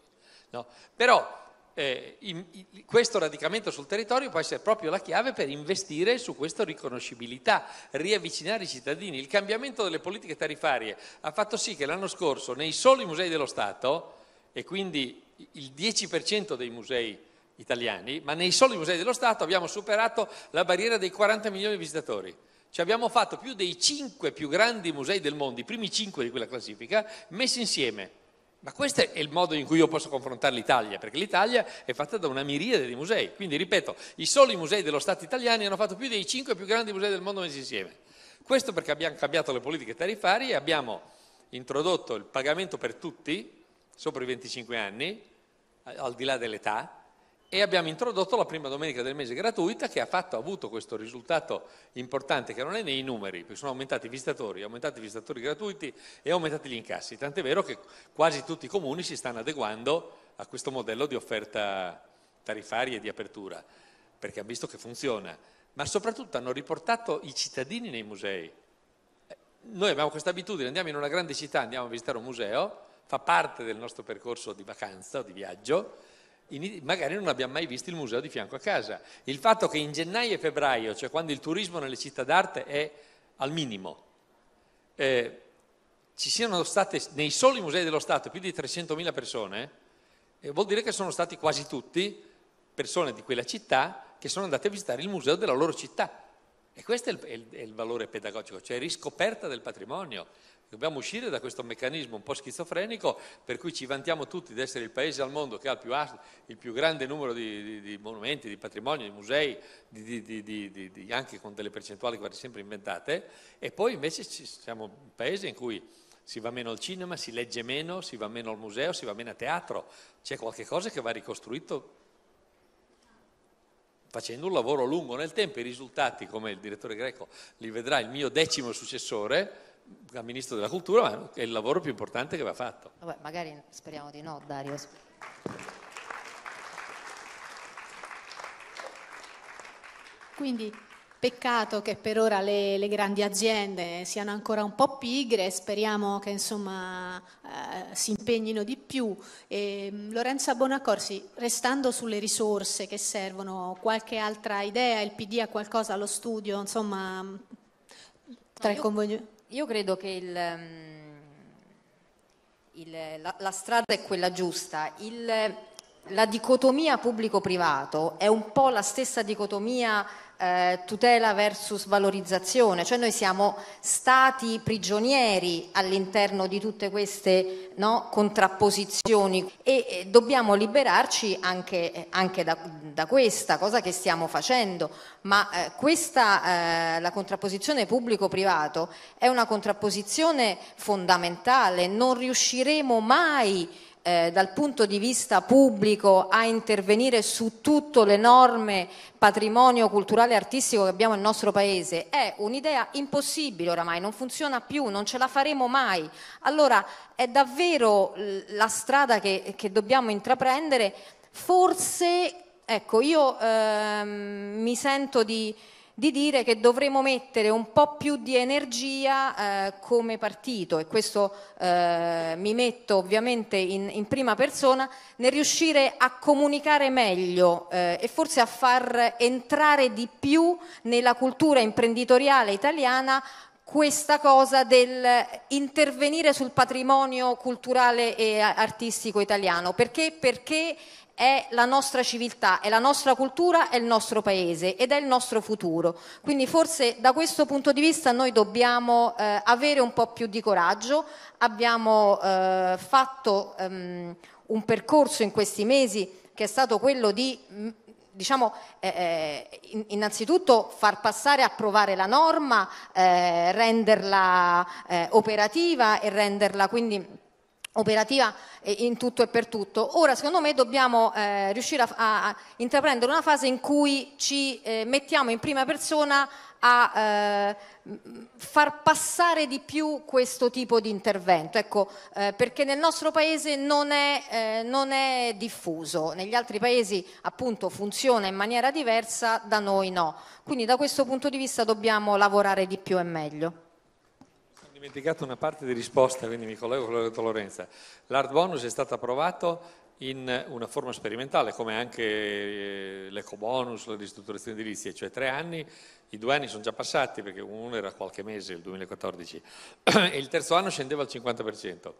No? Però eh, in, in, questo radicamento sul territorio può essere proprio la chiave per investire su questa riconoscibilità, riavvicinare i cittadini. Il cambiamento delle politiche tarifarie ha fatto sì che l'anno scorso nei soli musei dello Stato, e quindi il 10% dei musei italiani, ma nei soli musei dello Stato abbiamo superato la barriera dei 40 milioni di visitatori. Ci abbiamo fatto più dei 5 più grandi musei del mondo, i primi 5 di quella classifica, messi insieme ma questo è il modo in cui io posso confrontare l'Italia, perché l'Italia è fatta da una miriade di musei. Quindi, ripeto, i soli musei dello Stato italiano hanno fatto più dei cinque più grandi musei del mondo messi insieme. Questo perché abbiamo cambiato le politiche tariffarie, e abbiamo introdotto il pagamento per tutti, sopra i 25 anni, al di là dell'età, e abbiamo introdotto la prima domenica del mese gratuita che ha, fatto, ha avuto questo risultato importante che non è nei numeri, perché sono aumentati i visitatori, aumentati i visitatori gratuiti e aumentati gli incassi, tant'è vero che quasi tutti i comuni si stanno adeguando a questo modello di offerta tarifaria e di apertura, perché hanno visto che funziona, ma soprattutto hanno riportato i cittadini nei musei. Noi abbiamo questa abitudine, andiamo in una grande città, andiamo a visitare un museo, fa parte del nostro percorso di vacanza, o di viaggio, magari non abbiamo mai visto il museo di fianco a casa. Il fatto che in gennaio e febbraio, cioè quando il turismo nelle città d'arte è al minimo, eh, ci siano state nei soli musei dello Stato più di 300.000 persone, eh, vuol dire che sono stati quasi tutti persone di quella città che sono andate a visitare il museo della loro città. E questo è il, è il, è il valore pedagogico, cioè riscoperta del patrimonio. Dobbiamo uscire da questo meccanismo un po' schizofrenico per cui ci vantiamo tutti di essere il paese al mondo che ha il più, il più grande numero di, di, di, monumenti, di patrimoni, di musei, di, anche con delle percentuali quasi sempre inventate, e poi invece siamo un paese in cui si va meno al cinema, si legge meno, si va meno al museo, si va meno a teatro, c'è qualche cosa che va ricostruito facendo un lavoro lungo nel tempo, i risultati, come il direttore greco li vedrà il mio decimo successore, al Ministro della Cultura, ma è il lavoro più importante che va fatto. Vabbè, magari speriamo di no, Dario. Quindi peccato che per ora le, le, grandi aziende siano ancora un po' pigre, speriamo che insomma eh, si impegnino di più. E, ehm, Lorenza Bonaccorsi, restando sulle risorse che servono, qualche altra idea? Il PD ha qualcosa allo studio? Insomma, tra no, il convoglio io credo che il, ehm, il, la, la, strada è quella giusta. Il, la dicotomia pubblico-privato è un po' la stessa dicotomia eh, tutela versus valorizzazione, cioè noi siamo stati prigionieri all'interno di tutte queste no, contrapposizioni e eh, dobbiamo liberarci anche, anche da, da, questa cosa che stiamo facendo, ma eh, questa, eh, la contrapposizione pubblico-privato è una contrapposizione fondamentale, non riusciremo mai eh, dal punto di vista pubblico a intervenire su tutto l'enorme patrimonio culturale e artistico che abbiamo nel nostro paese è un'idea impossibile oramai, non funziona più, non ce la faremo mai. Allora è davvero la strada che, che dobbiamo intraprendere, forse ecco io ehm, mi sento di di dire che dovremo mettere un po' più di energia eh, come partito e questo eh, mi metto ovviamente in, in, prima persona nel riuscire a comunicare meglio eh, e forse a far entrare di più nella cultura imprenditoriale italiana questa cosa del intervenire sul patrimonio culturale e artistico italiano perché, perché è la nostra civiltà, è la nostra cultura, è il nostro paese ed è il nostro futuro. Quindi forse da questo punto di vista noi dobbiamo eh, avere un po' più di coraggio, abbiamo eh, fatto ehm, un percorso in questi mesi che è stato quello di mm, diciamo, eh, eh innanzitutto far passare, approvare la norma, eh, renderla eh, operativa e renderla quindi operativa eh, in tutto e per tutto. Ora secondo me dobbiamo eh, riuscire a, a, intraprendere una fase in cui ci eh, mettiamo in prima persona a eh, far passare di più questo tipo di intervento, ecco, eh, perché nel nostro paese non è, eh, non è, diffuso, negli altri paesi appunto funziona in maniera diversa, da noi no. Quindi da questo punto di vista dobbiamo lavorare di più e meglio dimenticato una parte di risposta, quindi mi collego con quello Lorenza. L'art bonus è stato approvato in una forma sperimentale, come anche eh, l'Eco Bonus, la ristrutturazione edilizia, cioè tre anni, i due anni sono già passati perché uno era qualche mese, il 2014, [CLEARS THROAT] e il terzo anno scendeva al 50%.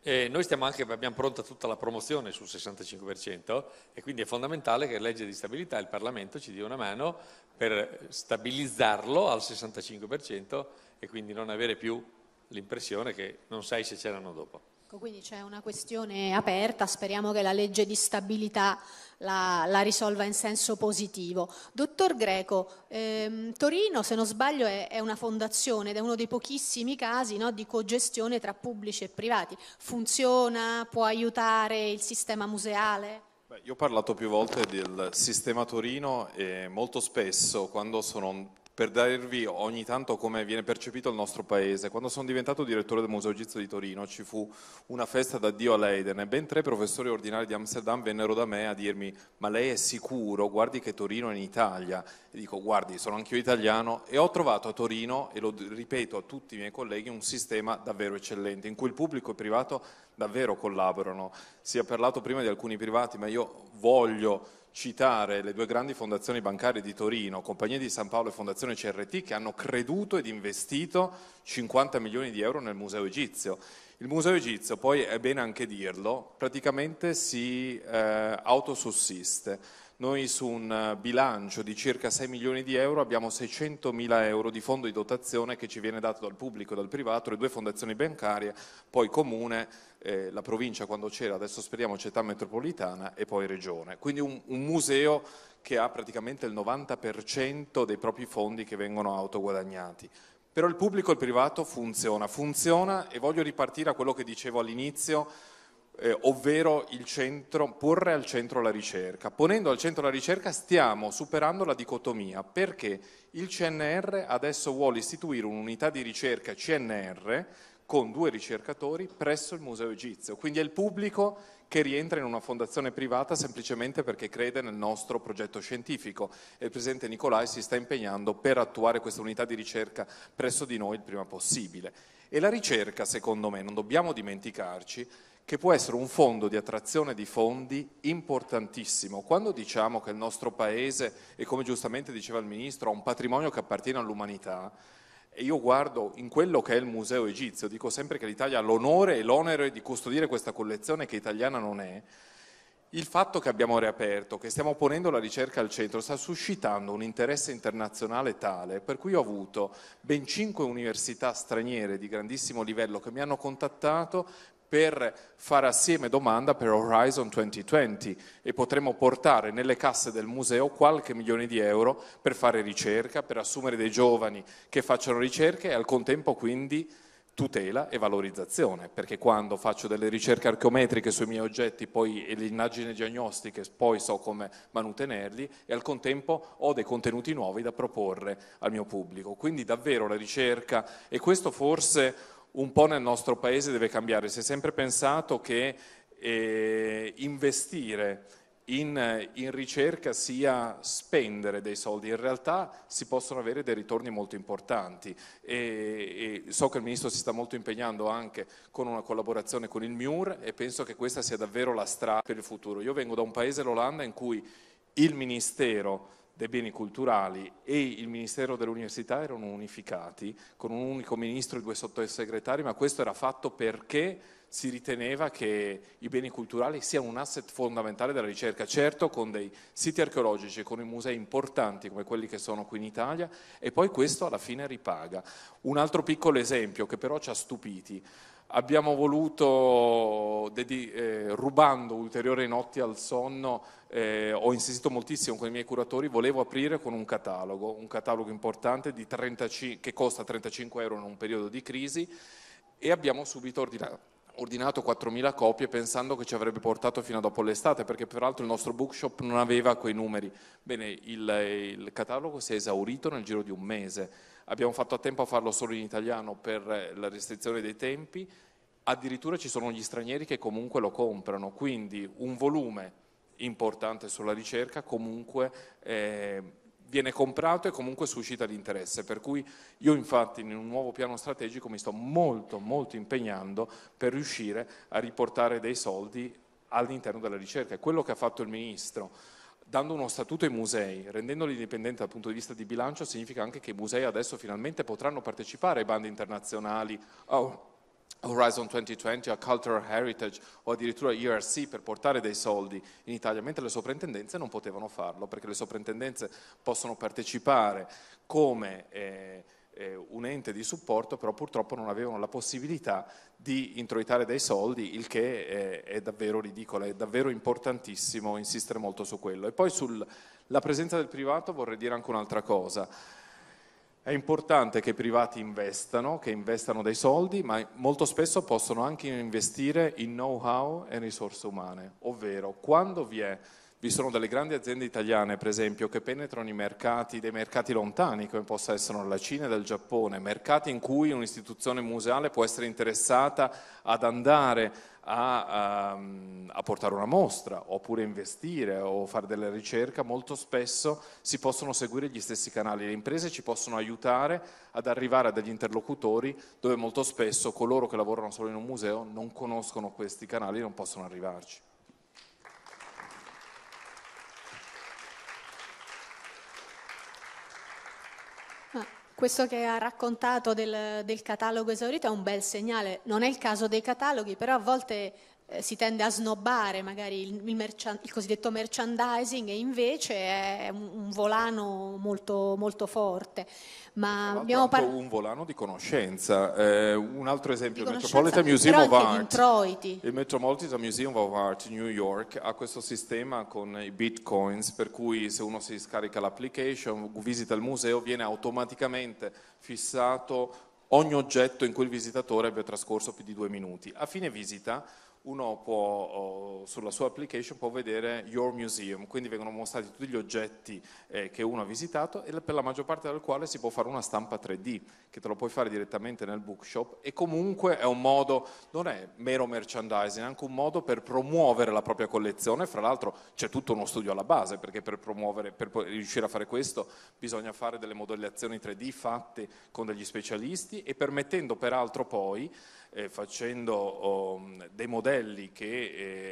E noi anche, abbiamo pronta tutta la promozione sul 65% e quindi è fondamentale che la legge di stabilità e il Parlamento ci dia una mano per stabilizzarlo al 65% e quindi non avere più l'impressione che non sai se c'erano dopo. Ecco, quindi c'è una questione aperta, speriamo che la legge di stabilità la, la risolva in senso positivo. Dottor Greco, ehm, Torino, se non sbaglio, è, è, una fondazione ed è uno dei pochissimi casi no, di cogestione tra pubblici e privati. Funziona? Può aiutare il sistema museale? Beh, io ho parlato più volte del sistema Torino e molto spesso quando sono per darvi ogni tanto come viene percepito il nostro paese. Quando sono diventato direttore del Museo Egizio di Torino ci fu una festa d'addio a Leiden e ben tre professori ordinari di Amsterdam vennero da me a dirmi ma lei è sicuro, guardi che Torino è in Italia. E dico guardi, sono anch'io italiano e ho trovato a Torino, e lo ripeto a tutti i miei colleghi, un sistema davvero eccellente in cui il pubblico e il privato davvero collaborano. Si è parlato prima di alcuni privati, ma io voglio citare le due grandi fondazioni bancarie di Torino, Compagnia di San Paolo e Fondazione CRT, che hanno creduto ed investito 50 milioni di euro nel Museo Egizio. Il Museo Egizio, poi è bene anche dirlo, praticamente si eh, autosussiste. Noi su un bilancio di circa 6 milioni di euro abbiamo 600 mila euro di fondo di dotazione che ci viene dato dal pubblico e dal privato, le due fondazioni bancarie, poi comune eh, la provincia quando c'era, adesso speriamo città metropolitana e poi regione. Quindi un, un museo che ha praticamente il 90% dei propri fondi che vengono autoguadagnati. Però il pubblico e il privato funziona, funziona e voglio ripartire a quello che dicevo all'inizio, eh, ovvero centro, porre al centro la ricerca. Ponendo al centro la ricerca stiamo superando la dicotomia perché il CNR adesso vuole istituire un'unità di ricerca CNR con due ricercatori presso il Museo Egizio, quindi è il pubblico che rientra in una fondazione privata semplicemente perché crede nel nostro progetto scientifico e il Presidente Nicolai si sta impegnando per attuare questa unità di ricerca presso di noi il prima possibile. E la ricerca, secondo me, non dobbiamo dimenticarci che può essere un fondo di attrazione di fondi importantissimo. Quando diciamo che il nostro Paese, e come giustamente diceva il Ministro, ha un patrimonio che appartiene all'umanità, e io guardo in quello che è il museo egizio, dico sempre che l'Italia ha l'onore e l'onere di custodire questa collezione che italiana non è, il fatto che abbiamo riaperto, che stiamo ponendo la ricerca al centro, sta suscitando un interesse internazionale tale per cui ho avuto ben cinque università straniere di grandissimo livello che mi hanno contattato per fare assieme domanda per Horizon 2020 e potremo portare nelle casse del museo qualche milione di euro per fare ricerca, per assumere dei giovani che facciano ricerche e al contempo quindi tutela e valorizzazione, perché quando faccio delle ricerche archeometriche sui miei oggetti poi, e le immagini diagnostiche, poi so come manutenerli e al contempo ho dei contenuti nuovi da proporre al mio pubblico. Quindi davvero la ricerca, e questo forse un po' nel nostro paese deve cambiare. Si è sempre pensato che eh, investire in, in, ricerca sia spendere dei soldi, in realtà si possono avere dei ritorni molto importanti e, e so che il Ministro si sta molto impegnando anche con una collaborazione con il MIUR e penso che questa sia davvero la strada per il futuro. Io vengo da un paese, l'Olanda, in cui il Ministero dei beni culturali e il Ministero dell'Università erano unificati con un unico ministro e due sottosegretari, ma questo era fatto perché si riteneva che i beni culturali siano un asset fondamentale della ricerca, certo con dei siti archeologici, con i musei importanti come quelli che sono qui in Italia e poi questo alla fine ripaga. Un altro piccolo esempio che però ci ha stupiti abbiamo voluto, eh, rubando ulteriori notti al sonno, eh, ho insistito moltissimo con i miei curatori, volevo aprire con un catalogo, un catalogo importante 35, che costa 35 euro in un periodo di crisi e abbiamo subito ordinato ordinato 4.000 copie pensando che ci avrebbe portato fino a dopo l'estate, perché peraltro il nostro bookshop non aveva quei numeri. Bene, il, il catalogo si è esaurito nel giro di un mese abbiamo fatto a tempo a farlo solo in italiano per eh, la restrizione dei tempi, addirittura ci sono gli stranieri che comunque lo comprano, quindi un volume importante sulla ricerca comunque eh, viene comprato e comunque suscita l'interesse, per cui io infatti in un nuovo piano strategico mi sto molto molto impegnando per riuscire a riportare dei soldi all'interno della ricerca, è quello che ha fatto il Ministro dando uno statuto ai musei, rendendoli indipendenti dal punto di vista di bilancio, significa anche che i musei adesso finalmente potranno partecipare ai bandi internazionali, a oh, Horizon 2020, a Cultural Heritage o addirittura ERC per portare dei soldi in Italia, mentre le soprintendenze non potevano farlo, perché le soprintendenze possono partecipare come... Eh, eh, un ente di supporto, però purtroppo non avevano la possibilità di introitare dei soldi, il che è, eh, è davvero ridicolo, è davvero importantissimo insistere molto su quello. E poi sulla presenza del privato vorrei dire anche un'altra cosa. È importante che i privati investano, che investano dei soldi, ma molto spesso possono anche investire in know-how e risorse umane, ovvero quando vi è vi sono delle grandi aziende italiane, per esempio, che penetrano i mercati, dei mercati lontani, come possa essere la Cina e il Giappone, mercati in cui un'istituzione museale può essere interessata ad andare a, a, ehm, a, portare una mostra, oppure investire o fare della ricerca, molto spesso si possono seguire gli stessi canali. Le imprese ci possono aiutare ad arrivare a degli interlocutori dove molto spesso coloro che lavorano solo in un museo non conoscono questi canali e non possono arrivarci. Questo che ha raccontato del, del catalogo esaurito è un bel segnale, non è il caso dei cataloghi, però a volte eh, si tende a snobbare magari il, il, il, cosiddetto merchandising e invece è un, un volano molto, molto forte. Ma abbiamo parlato un volano di conoscenza. Eh, un altro esempio, il Metropolitan Museum of Art. Il Metropolitan Museum of Art New York ha questo sistema con i bitcoins per cui se uno si scarica l'application, visita il museo, viene automaticamente fissato ogni oggetto in cui il visitatore abbia trascorso più di due minuti. A fine visita uno può, oh, sulla sua application può vedere Your Museum, quindi vengono mostrati tutti gli oggetti eh, che uno ha visitato e per la maggior parte del quale si può fare una stampa 3D, che te lo puoi fare direttamente nel bookshop e comunque è un modo, non è mero merchandising, è anche un modo per promuovere la propria collezione, fra l'altro c'è tutto uno studio alla base, perché per, per riuscire a fare questo bisogna fare delle modellazioni 3D fatte con degli specialisti e permettendo peraltro poi eh, facendo oh, dei modelli che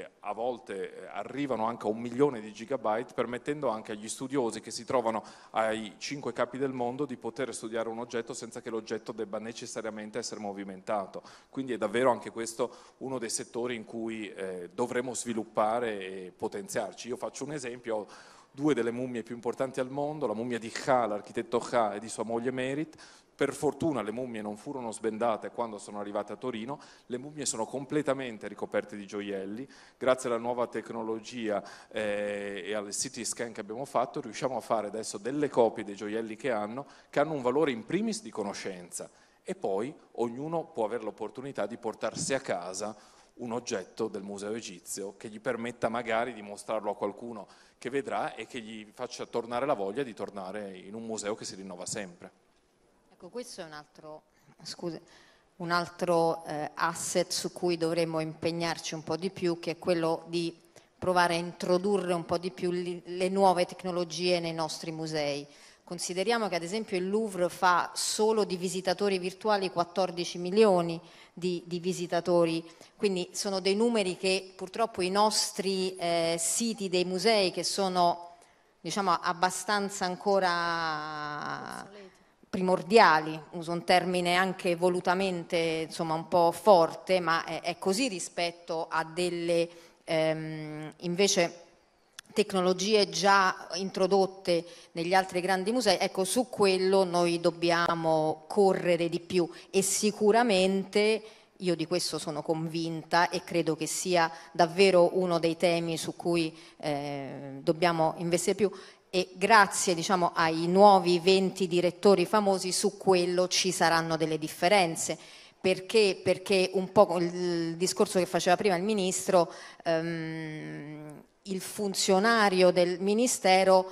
eh, a volte eh, arrivano anche a un milione di gigabyte, permettendo anche agli studiosi che si trovano ai cinque capi del mondo di poter studiare un oggetto senza che l'oggetto debba necessariamente essere movimentato. Quindi è davvero anche questo uno dei settori in cui eh, dovremo sviluppare e potenziarci. Io faccio un esempio, due delle mummie più importanti al mondo, la mummia di Kha, l'architetto Kha e di sua moglie Merit, per fortuna le mummie non furono sbendate quando sono arrivate a Torino, le mummie sono completamente ricoperte di gioielli, grazie alla nuova tecnologia eh, e al CT scan che abbiamo fatto riusciamo a fare adesso delle copie dei gioielli che hanno, che hanno un valore in primis di conoscenza e poi ognuno può avere l'opportunità di portarsi a casa un oggetto del museo egizio che gli permetta magari di mostrarlo a qualcuno che vedrà e che gli faccia tornare la voglia di tornare in un museo che si rinnova sempre. Ecco, questo è un altro, scusa, un altro eh, asset su cui dovremmo impegnarci un po' di più, che è quello di provare a introdurre un po' di più li, le nuove tecnologie nei nostri musei. Consideriamo che ad esempio il Louvre fa solo di visitatori virtuali 14 milioni di, di visitatori, quindi sono dei numeri che purtroppo i nostri eh, siti dei musei che sono diciamo abbastanza ancora primordiali, uso un termine anche volutamente insomma, un po' forte, ma è, è così rispetto a delle ehm, invece tecnologie già introdotte negli altri grandi musei, ecco su quello noi dobbiamo correre di più e sicuramente io di questo sono convinta e credo che sia davvero uno dei temi su cui eh, dobbiamo investire più e grazie diciamo, ai nuovi 20 direttori famosi su quello ci saranno delle differenze. Perché, perché un po' il discorso che faceva prima il Ministro, ehm, il funzionario del Ministero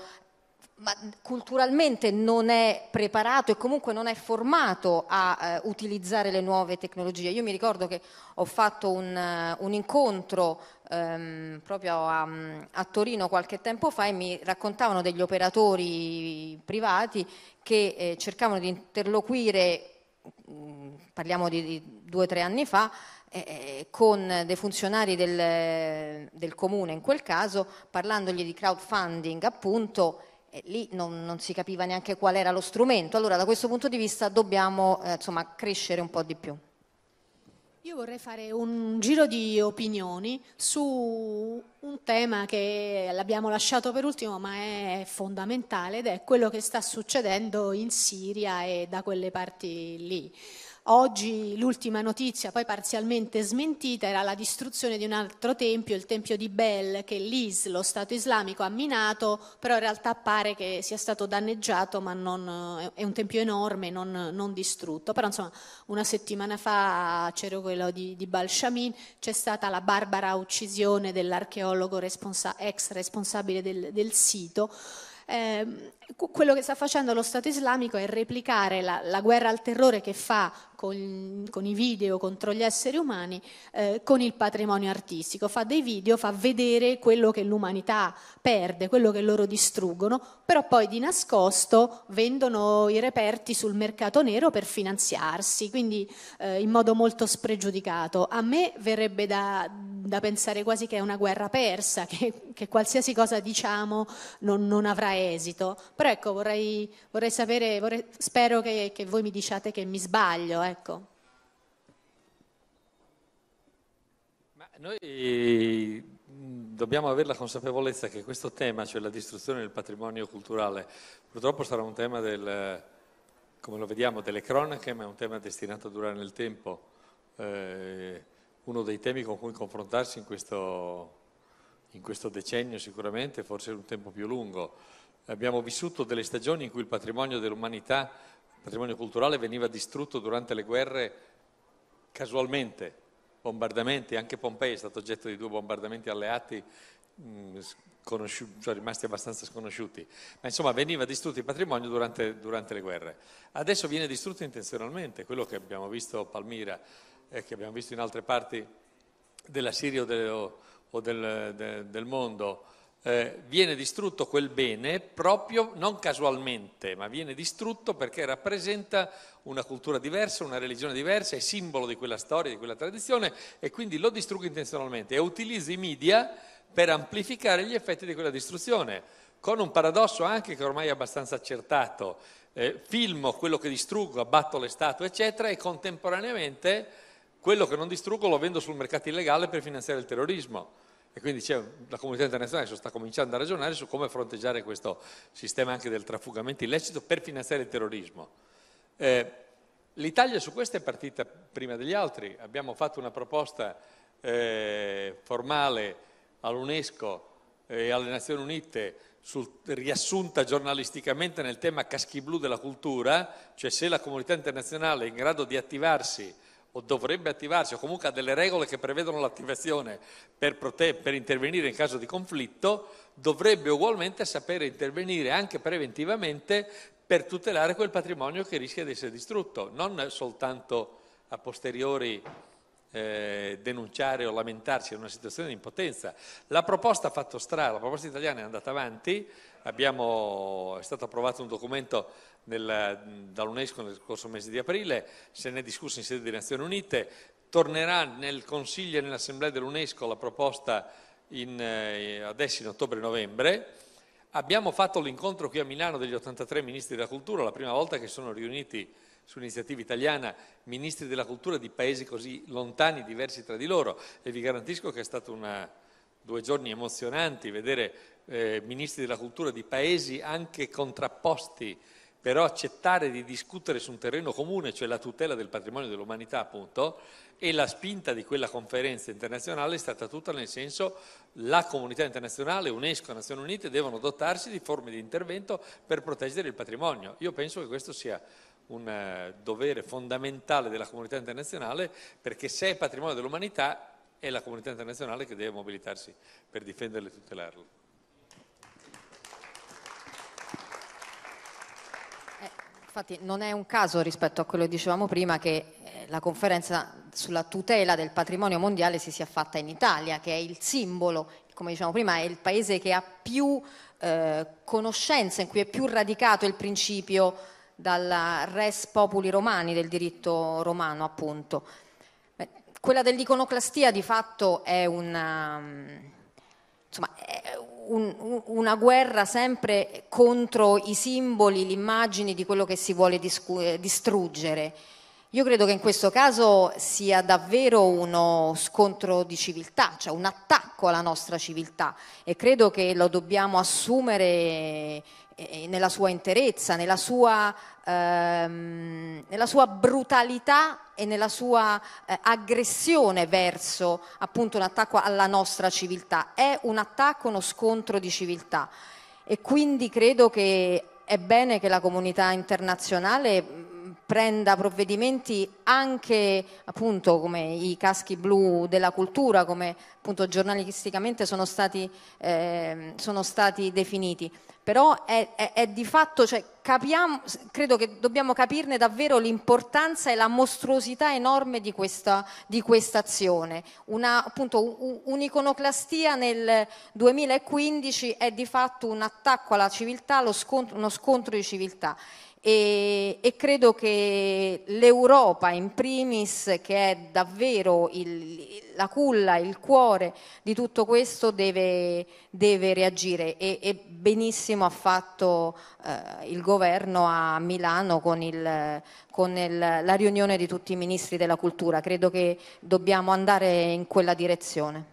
ma culturalmente non è preparato e comunque non è formato a eh, utilizzare le nuove tecnologie. Io mi ricordo che ho fatto un, eh, un incontro ehm, proprio a, a, Torino qualche tempo fa e mi raccontavano degli operatori privati che eh, cercavano di interloquire, mm, parliamo di, di due o tre anni fa, eh, eh, con dei funzionari del, del comune in quel caso, parlandogli di crowdfunding appunto e lì non, non, si capiva neanche qual era lo strumento, allora da questo punto di vista dobbiamo eh, insomma, crescere un po' di più. Io vorrei fare un giro di opinioni su un tema che l'abbiamo lasciato per ultimo ma è fondamentale ed è quello che sta succedendo in Siria e da quelle parti lì. Oggi l'ultima notizia, poi parzialmente smentita, era la distruzione di un altro tempio, il tempio di Bel, che l'IS, lo Stato islamico, ha minato, però in realtà pare che sia stato danneggiato, ma non, è un tempio enorme, non, non, distrutto. Però insomma, una settimana fa c'era quello di, di Balshamin, c'è stata la barbara uccisione dell'archeologo responsa- ex responsabile del, del sito. Ehm, quello che sta facendo lo Stato islamico è replicare la, la guerra al terrore che fa con, con, i video contro gli esseri umani eh, con il patrimonio artistico. Fa dei video, fa vedere quello che l'umanità perde, quello che loro distruggono, però poi di nascosto vendono i reperti sul mercato nero per finanziarsi, quindi eh, in modo molto spregiudicato. A me verrebbe da, da, pensare quasi che è una guerra persa, [LAUGHS] che, che qualsiasi cosa diciamo non, non avrà esito però ecco, vorrei, vorrei sapere, vorrei, spero che, che, voi mi diciate che mi sbaglio. Ecco. Ma noi dobbiamo avere la consapevolezza che questo tema, cioè la distruzione del patrimonio culturale, purtroppo sarà un tema del, come lo vediamo, delle cronache, ma è un tema destinato a durare nel tempo. Eh, uno dei temi con cui confrontarsi in questo, in questo decennio sicuramente, forse un tempo più lungo. Abbiamo vissuto delle stagioni in cui il patrimonio dell'umanità, il patrimonio culturale, veniva distrutto durante le guerre casualmente, bombardamenti, anche Pompei è stato oggetto di due bombardamenti alleati mm, cioè rimasti abbastanza sconosciuti, ma insomma veniva distrutto il patrimonio durante, durante, le guerre. Adesso viene distrutto intenzionalmente, quello che abbiamo visto a Palmira, eh, che abbiamo visto in altre parti della Siria o, del, o del, de, del mondo, eh, viene distrutto quel bene proprio non casualmente, ma viene distrutto perché rappresenta una cultura diversa, una religione diversa, è simbolo di quella storia, di quella tradizione e quindi lo distruggo intenzionalmente e utilizzo i media per amplificare gli effetti di quella distruzione, con un paradosso anche che ormai è abbastanza accertato. Eh, filmo quello che distruggo, abbatto le statue, eccetera, e contemporaneamente quello che non distruggo lo vendo sul mercato illegale per finanziare il terrorismo. E quindi la comunità internazionale sta cominciando a ragionare su come fronteggiare questo sistema anche del trafugamento illecito per finanziare il terrorismo. Eh, L'Italia su questo è partita prima degli altri, abbiamo fatto una proposta eh, formale all'UNESCO e alle Nazioni Unite sul, riassunta giornalisticamente nel tema caschi blu della cultura, cioè se la comunità internazionale è in grado di attivarsi o dovrebbe attivarsi o comunque ha delle regole che prevedono l'attivazione per, prote- per intervenire in caso di conflitto, dovrebbe ugualmente sapere intervenire anche preventivamente per tutelare quel patrimonio che rischia di essere distrutto, non soltanto a posteriori eh, denunciare o lamentarsi in una situazione di impotenza. La proposta ha fatto strada, la proposta italiana è andata avanti, abbiamo, è stato approvato un documento dall'UNESCO nel scorso mese di aprile, se ne è discusso in sede di Nazioni Unite, tornerà nel Consiglio e nell'Assemblea dell'UNESCO la proposta in, eh, adesso in ottobre-novembre. Abbiamo fatto l'incontro qui a Milano degli 83 ministri della cultura, la prima volta che sono riuniti su iniziativa italiana ministri della cultura di paesi così lontani, diversi tra di loro e vi garantisco che è stato una, due giorni emozionanti vedere eh, ministri della cultura di paesi anche contrapposti però accettare di discutere su un terreno comune, cioè la tutela del patrimonio dell'umanità appunto, e la spinta di quella conferenza internazionale è stata tutta nel senso la comunità internazionale, UNESCO, Nazioni Unite devono dotarsi di forme di intervento per proteggere il patrimonio. Io penso che questo sia un eh, dovere fondamentale della comunità internazionale perché se è patrimonio dell'umanità è la comunità internazionale che deve mobilitarsi per difenderlo e tutelarlo. Infatti non è un caso rispetto a quello che dicevamo prima che eh, la conferenza sulla tutela del patrimonio mondiale si sia fatta in Italia, che è il simbolo, come dicevamo prima, è il paese che ha più eh, conoscenza, in cui è più radicato il principio dalla res populi romani, del diritto romano appunto. Quella dell'iconoclastia di fatto è una... Mm, insomma, un, una guerra sempre contro i simboli, le immagini di quello che si vuole eh, distruggere. Io credo che in questo caso sia davvero uno scontro di civiltà, cioè un attacco alla nostra civiltà e credo che lo dobbiamo assumere eh, nella sua interezza, nella sua ehm, nella sua brutalità e nella sua eh, aggressione verso appunto un attacco alla nostra civiltà. È un attacco, uno scontro di civiltà e quindi credo che è bene che la comunità internazionale mm, prenda provvedimenti anche appunto come i caschi blu della cultura, come appunto giornalisticamente sono stati, eh, sono stati definiti però è, è, è di fatto, cioè, capiamo, credo che dobbiamo capirne davvero l'importanza e la mostruosità enorme di questa, di questa azione. Una, appunto, un'iconoclastia nel 2015 è di fatto un attacco alla civiltà, scontro, uno scontro di civiltà. E, e, credo che l'Europa in primis, che è davvero il, il la culla, il cuore di tutto questo deve, deve reagire e, e, benissimo ha fatto eh, il governo a Milano con, il, con il, la riunione di tutti i ministri della cultura. Credo che dobbiamo andare in quella direzione.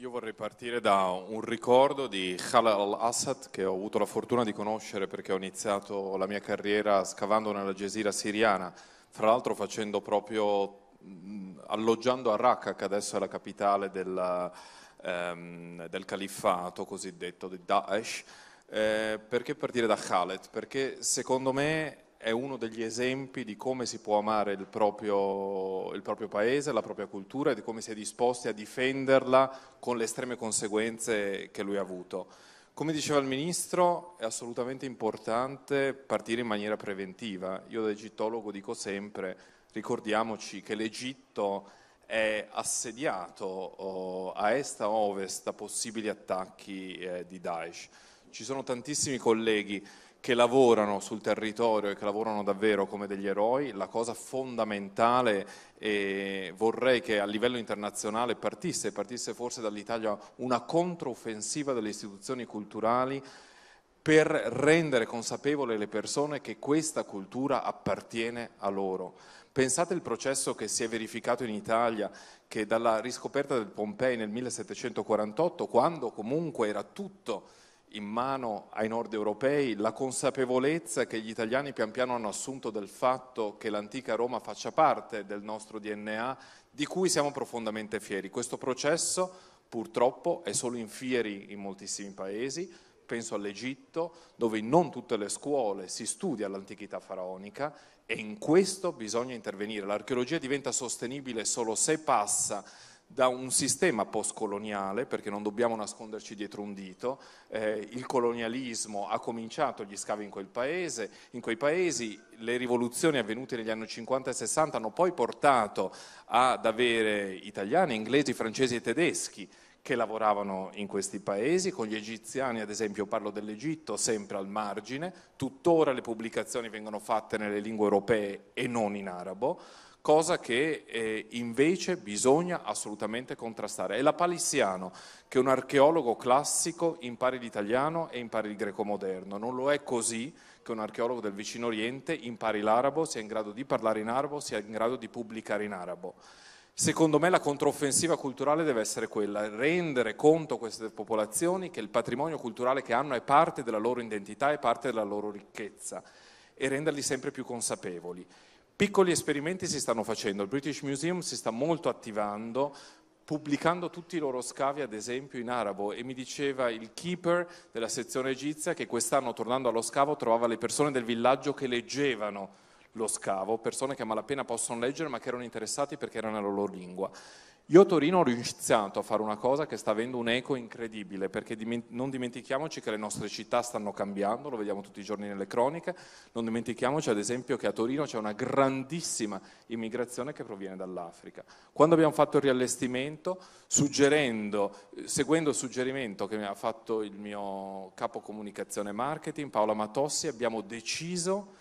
Io vorrei partire da un ricordo di Khalal al-Assad che ho avuto la fortuna di conoscere perché ho iniziato la mia carriera scavando nella Gesira siriana, fra l'altro facendo proprio alloggiando a Raqqa, che adesso è la capitale del, ehm, del califfato cosiddetto di Daesh. Eh, perché partire da Khaled? Perché secondo me è uno degli esempi di come si può amare il proprio, il proprio paese, la propria cultura e di come si è disposti a difenderla con le estreme conseguenze che lui ha avuto. Come diceva il Ministro, è assolutamente importante partire in maniera preventiva. Io da egittologo dico sempre, ricordiamoci che l'Egitto è assediato oh, a est e a ovest da possibili attacchi eh, di Daesh. Ci sono tantissimi colleghi che lavorano sul territorio e che lavorano davvero come degli eroi, la cosa fondamentale e vorrei che a livello internazionale partisse, partisse forse dall'Italia una controffensiva delle istituzioni culturali per rendere consapevole le persone che questa cultura appartiene a loro. Pensate al processo che si è verificato in Italia, che dalla riscoperta del Pompei nel 1748, quando comunque era tutto in mano ai nord europei la consapevolezza che gli italiani pian piano hanno assunto del fatto che l'antica Roma faccia parte del nostro DNA, di cui siamo profondamente fieri. Questo processo purtroppo è solo in fieri in moltissimi paesi, penso all'Egitto, dove in non tutte le scuole si studia l'antichità faraonica e in questo bisogna intervenire. L'archeologia diventa sostenibile solo se passa da un sistema postcoloniale, perché non dobbiamo nasconderci dietro un dito, eh, il colonialismo ha cominciato gli scavi in, quel paese, in quei paesi, le rivoluzioni avvenute negli anni 50 e 60 hanno poi portato ad avere italiani, inglesi, francesi e tedeschi che lavoravano in questi paesi, con gli egiziani ad esempio parlo dell'Egitto sempre al margine, tuttora le pubblicazioni vengono fatte nelle lingue europee e non in arabo, cosa che eh, invece bisogna assolutamente contrastare. È la Palissiano che un archeologo classico impari l'italiano e impari il greco moderno, non lo è così che un archeologo del vicino oriente impari l'arabo, sia in grado di parlare in arabo, sia in grado di pubblicare in arabo. Secondo me la controffensiva culturale deve essere quella, rendere conto a queste popolazioni che il patrimonio culturale che hanno è parte della loro identità, è parte della loro ricchezza e renderli sempre più consapevoli. Piccoli esperimenti si stanno facendo, il British Museum si sta molto attivando pubblicando tutti i loro scavi ad esempio in arabo e mi diceva il keeper della sezione egizia che quest'anno tornando allo scavo trovava le persone del villaggio che leggevano lo scavo, persone che a malapena possono leggere ma che erano interessati perché era nella loro lingua. Io a Torino ho iniziato a fare una cosa che sta avendo un eco incredibile, perché non dimentichiamoci che le nostre città stanno cambiando, lo vediamo tutti i giorni nelle croniche, non dimentichiamoci ad esempio che a Torino c'è una grandissima immigrazione che proviene dall'Africa. Quando abbiamo fatto il riallestimento, seguendo il suggerimento che mi ha fatto il mio capo comunicazione e marketing, Paola Matossi, abbiamo deciso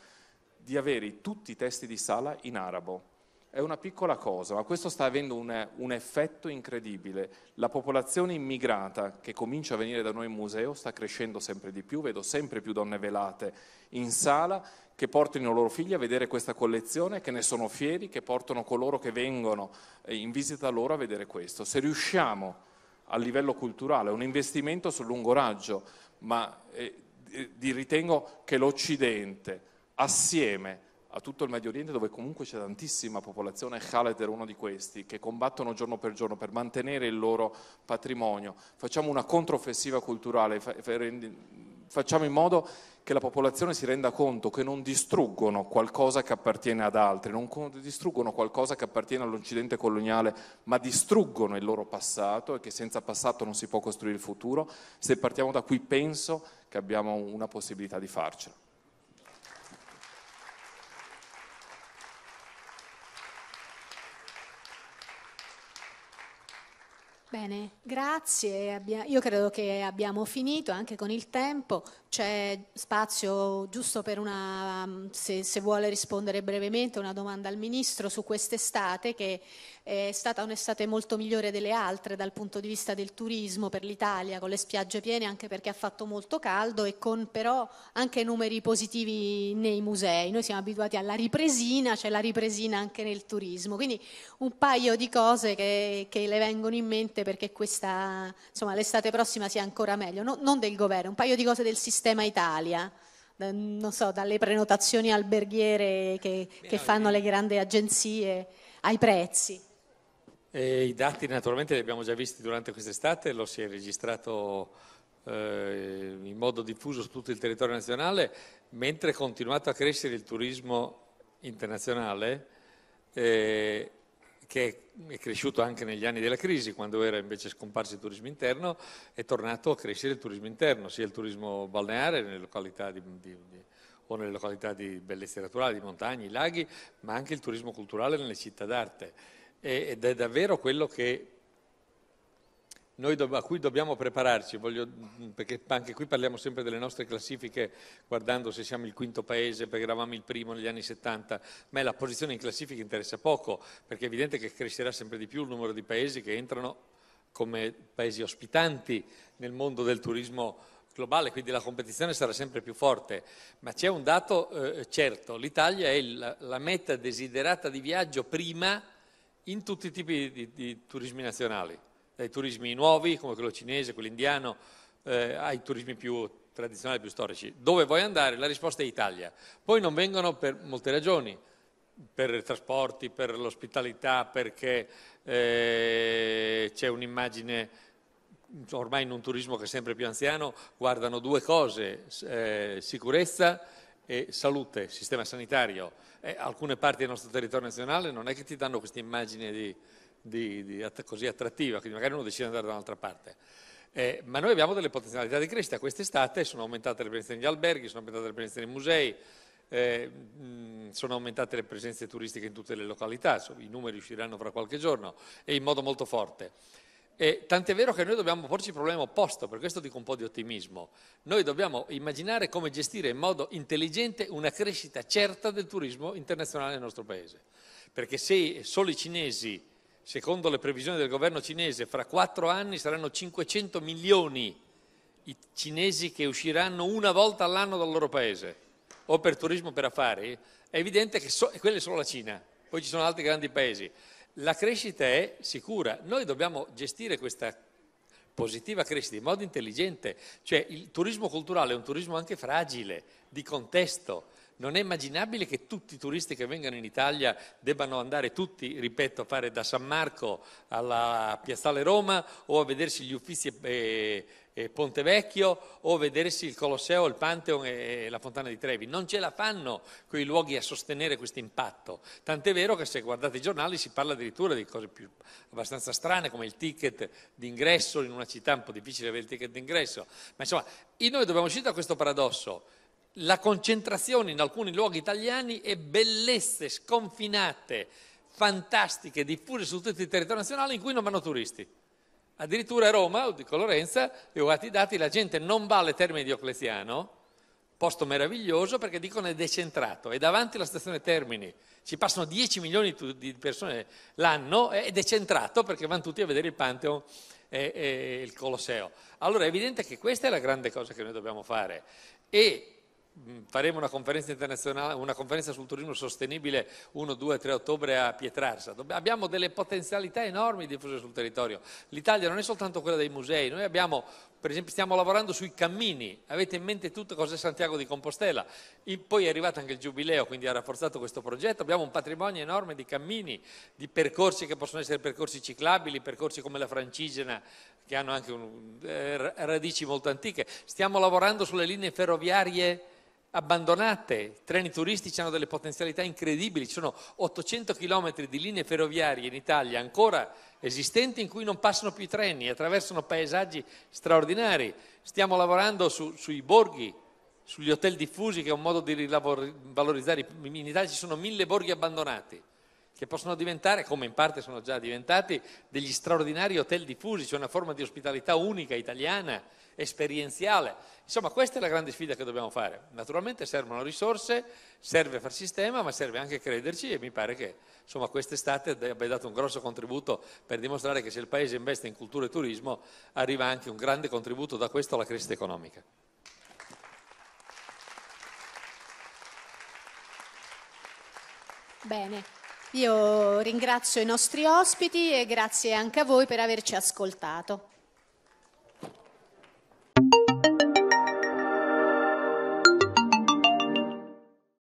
di avere tutti i testi di sala in arabo è una piccola cosa, ma questo sta avendo un, un effetto incredibile. La popolazione immigrata che comincia a venire da noi in museo sta crescendo sempre di più, vedo sempre più donne velate in sala che portino i loro figli a vedere questa collezione, che ne sono fieri, che portano coloro che vengono eh, in visita loro a vedere questo. Se riusciamo a livello culturale, un investimento sul lungo raggio, ma eh, ritengo che l'Occidente assieme a tutto il Medio Oriente dove comunque c'è tantissima popolazione, Khaled era uno di questi, che combattono giorno per giorno per mantenere il loro patrimonio. Facciamo una controffensiva culturale, facciamo in modo che la popolazione si renda conto che non distruggono qualcosa che appartiene ad altri, non distruggono qualcosa che appartiene all'Occidente coloniale, ma distruggono il loro passato e che senza passato non si può costruire il futuro. Se partiamo da qui penso che abbiamo una possibilità di farcela. Bene, grazie. Io credo che abbiamo finito anche con il tempo. C'è spazio giusto per una, se, se vuole rispondere brevemente, una domanda al Ministro su quest'estate che è stata un'estate molto migliore delle altre dal punto di vista del turismo per l'Italia, con le spiagge piene anche perché ha fatto molto caldo e con però anche numeri positivi nei musei. Noi siamo abituati alla ripresina, c'è cioè la ripresina anche nel turismo. Quindi un paio di cose che, che le vengono in mente perché questa, insomma, l'estate prossima sia ancora meglio, no, non del governo, un paio di cose del sistema Italia non so, dalle prenotazioni alberghiere che, che fanno eh. le grandi agenzie ai prezzi. E I dati naturalmente li abbiamo già visti durante quest'estate, lo si è registrato eh, in modo diffuso su tutto il territorio nazionale, mentre è continuato a crescere il turismo internazionale, eh, che è cresciuto anche negli anni della crisi, quando era invece scomparso il turismo interno, è tornato a crescere il turismo interno, sia il turismo balneare nelle località di, di, di o nelle località di bellezze naturali, di montagne, laghi, ma anche il turismo culturale nelle città d'arte ed è davvero quello che noi do, a cui dobbiamo prepararci, voglio, perché anche qui parliamo sempre delle nostre classifiche guardando se siamo il quinto paese, perché eravamo il primo negli anni 70, ma la posizione in classifica interessa poco, perché è evidente che crescerà sempre di più il numero di paesi che entrano come paesi ospitanti nel mondo del turismo globale, quindi la competizione sarà sempre più forte. Ma c'è un dato eh, certo, l'Italia è il, la meta desiderata di viaggio prima in tutti i tipi di, di turismi nazionali, dai turismi nuovi come quello cinese, quello indiano, eh, ai turismi più tradizionali, più storici. Dove vuoi andare? La risposta è Italia. Poi non vengono per molte ragioni, per i trasporti, per l'ospitalità, perché eh, c'è un'immagine ormai in un turismo che è sempre più anziano, guardano due cose, eh, sicurezza e salute, sistema sanitario, eh, alcune parti del nostro territorio nazionale non è che ti danno questa immagine di, di, di, così attrattiva, quindi magari uno decide di andare da un'altra parte. Eh, ma noi abbiamo delle potenzialità di crescita. Quest'estate sono aumentate le presenze negli alberghi, sono aumentate le presenze nei musei, eh, mh, sono aumentate le presenze turistiche in tutte le località, i numeri usciranno fra qualche giorno e in modo molto forte tant'è vero che noi dobbiamo porci il problema opposto, per questo dico un po' di ottimismo. Noi dobbiamo immaginare come gestire in modo intelligente una crescita certa del turismo internazionale nel nostro paese. Perché se solo i cinesi, secondo le previsioni del governo cinese, fra quattro anni saranno 500 milioni i cinesi che usciranno una volta all'anno dal loro paese, o per turismo o per affari, è evidente che so- quella è solo la Cina, poi ci sono altri grandi paesi. La crescita è sicura, noi dobbiamo gestire questa positiva crescita in modo intelligente, cioè il turismo culturale è un turismo anche fragile, di contesto, non è immaginabile che tutti i turisti che vengano in Italia debbano andare tutti, ripeto, a fare da San Marco alla Piazzale Roma o a vedersi gli uffizi eh, eh, Ponte Vecchio o vedersi il Colosseo, il Pantheon e, e la Fontana di Trevi. Non ce la fanno quei luoghi a sostenere questo impatto. Tant'è vero che se guardate i giornali si parla addirittura di cose più, abbastanza strane come il ticket d'ingresso in una città, un po' difficile avere il ticket d'ingresso. Ma insomma, noi dobbiamo uscire da questo paradosso la concentrazione in alcuni luoghi italiani e bellezze sconfinate, fantastiche, diffuse su tutto il territorio nazionale in cui non vanno turisti. Addirittura a Roma, dico Lorenza, io ho i dati, la gente non va alle terme di Diocleziano, posto meraviglioso perché dicono è decentrato, è davanti alla stazione Termini, ci passano 10 milioni di persone l'anno, è decentrato perché vanno tutti a vedere il Pantheon e, e il Colosseo. Allora è evidente che questa è la grande cosa che noi dobbiamo fare e Mm, faremo una conferenza, internazionale, una conferenza sul turismo sostenibile 1, 2, 3 ottobre a Pietrarsa. abbiamo delle potenzialità enormi diffuse sul territorio. L'Italia non è soltanto quella dei musei, noi abbiamo, per esempio, stiamo lavorando sui cammini. Avete in mente tutto cos'è Santiago di Compostela. E poi è arrivato anche il Giubileo, quindi ha rafforzato questo progetto. Abbiamo un patrimonio enorme di cammini, di percorsi che possono essere percorsi ciclabili, percorsi come la Francigena che hanno anche un, eh, radici molto antiche. Stiamo lavorando sulle linee ferroviarie abbandonate, i treni turistici hanno delle potenzialità incredibili, ci sono 800 km di linee ferroviarie in Italia ancora esistenti in cui non passano più i treni, attraversano paesaggi straordinari, stiamo lavorando su, sui borghi, sugli hotel diffusi che è un modo di valorizzare, in Italia ci sono mille borghi abbandonati che possono diventare, come in parte sono già diventati, degli straordinari hotel diffusi, c'è cioè una forma di ospitalità unica italiana esperienziale. Insomma, questa è la grande sfida che dobbiamo fare. Naturalmente servono risorse, serve far sistema, ma serve anche crederci e mi pare che insomma, quest'estate abbia dato un grosso contributo per dimostrare che se il Paese investe in cultura e turismo arriva anche un grande contributo da questo alla crescita economica. Bene, io ringrazio i nostri ospiti e grazie anche a voi per averci ascoltato.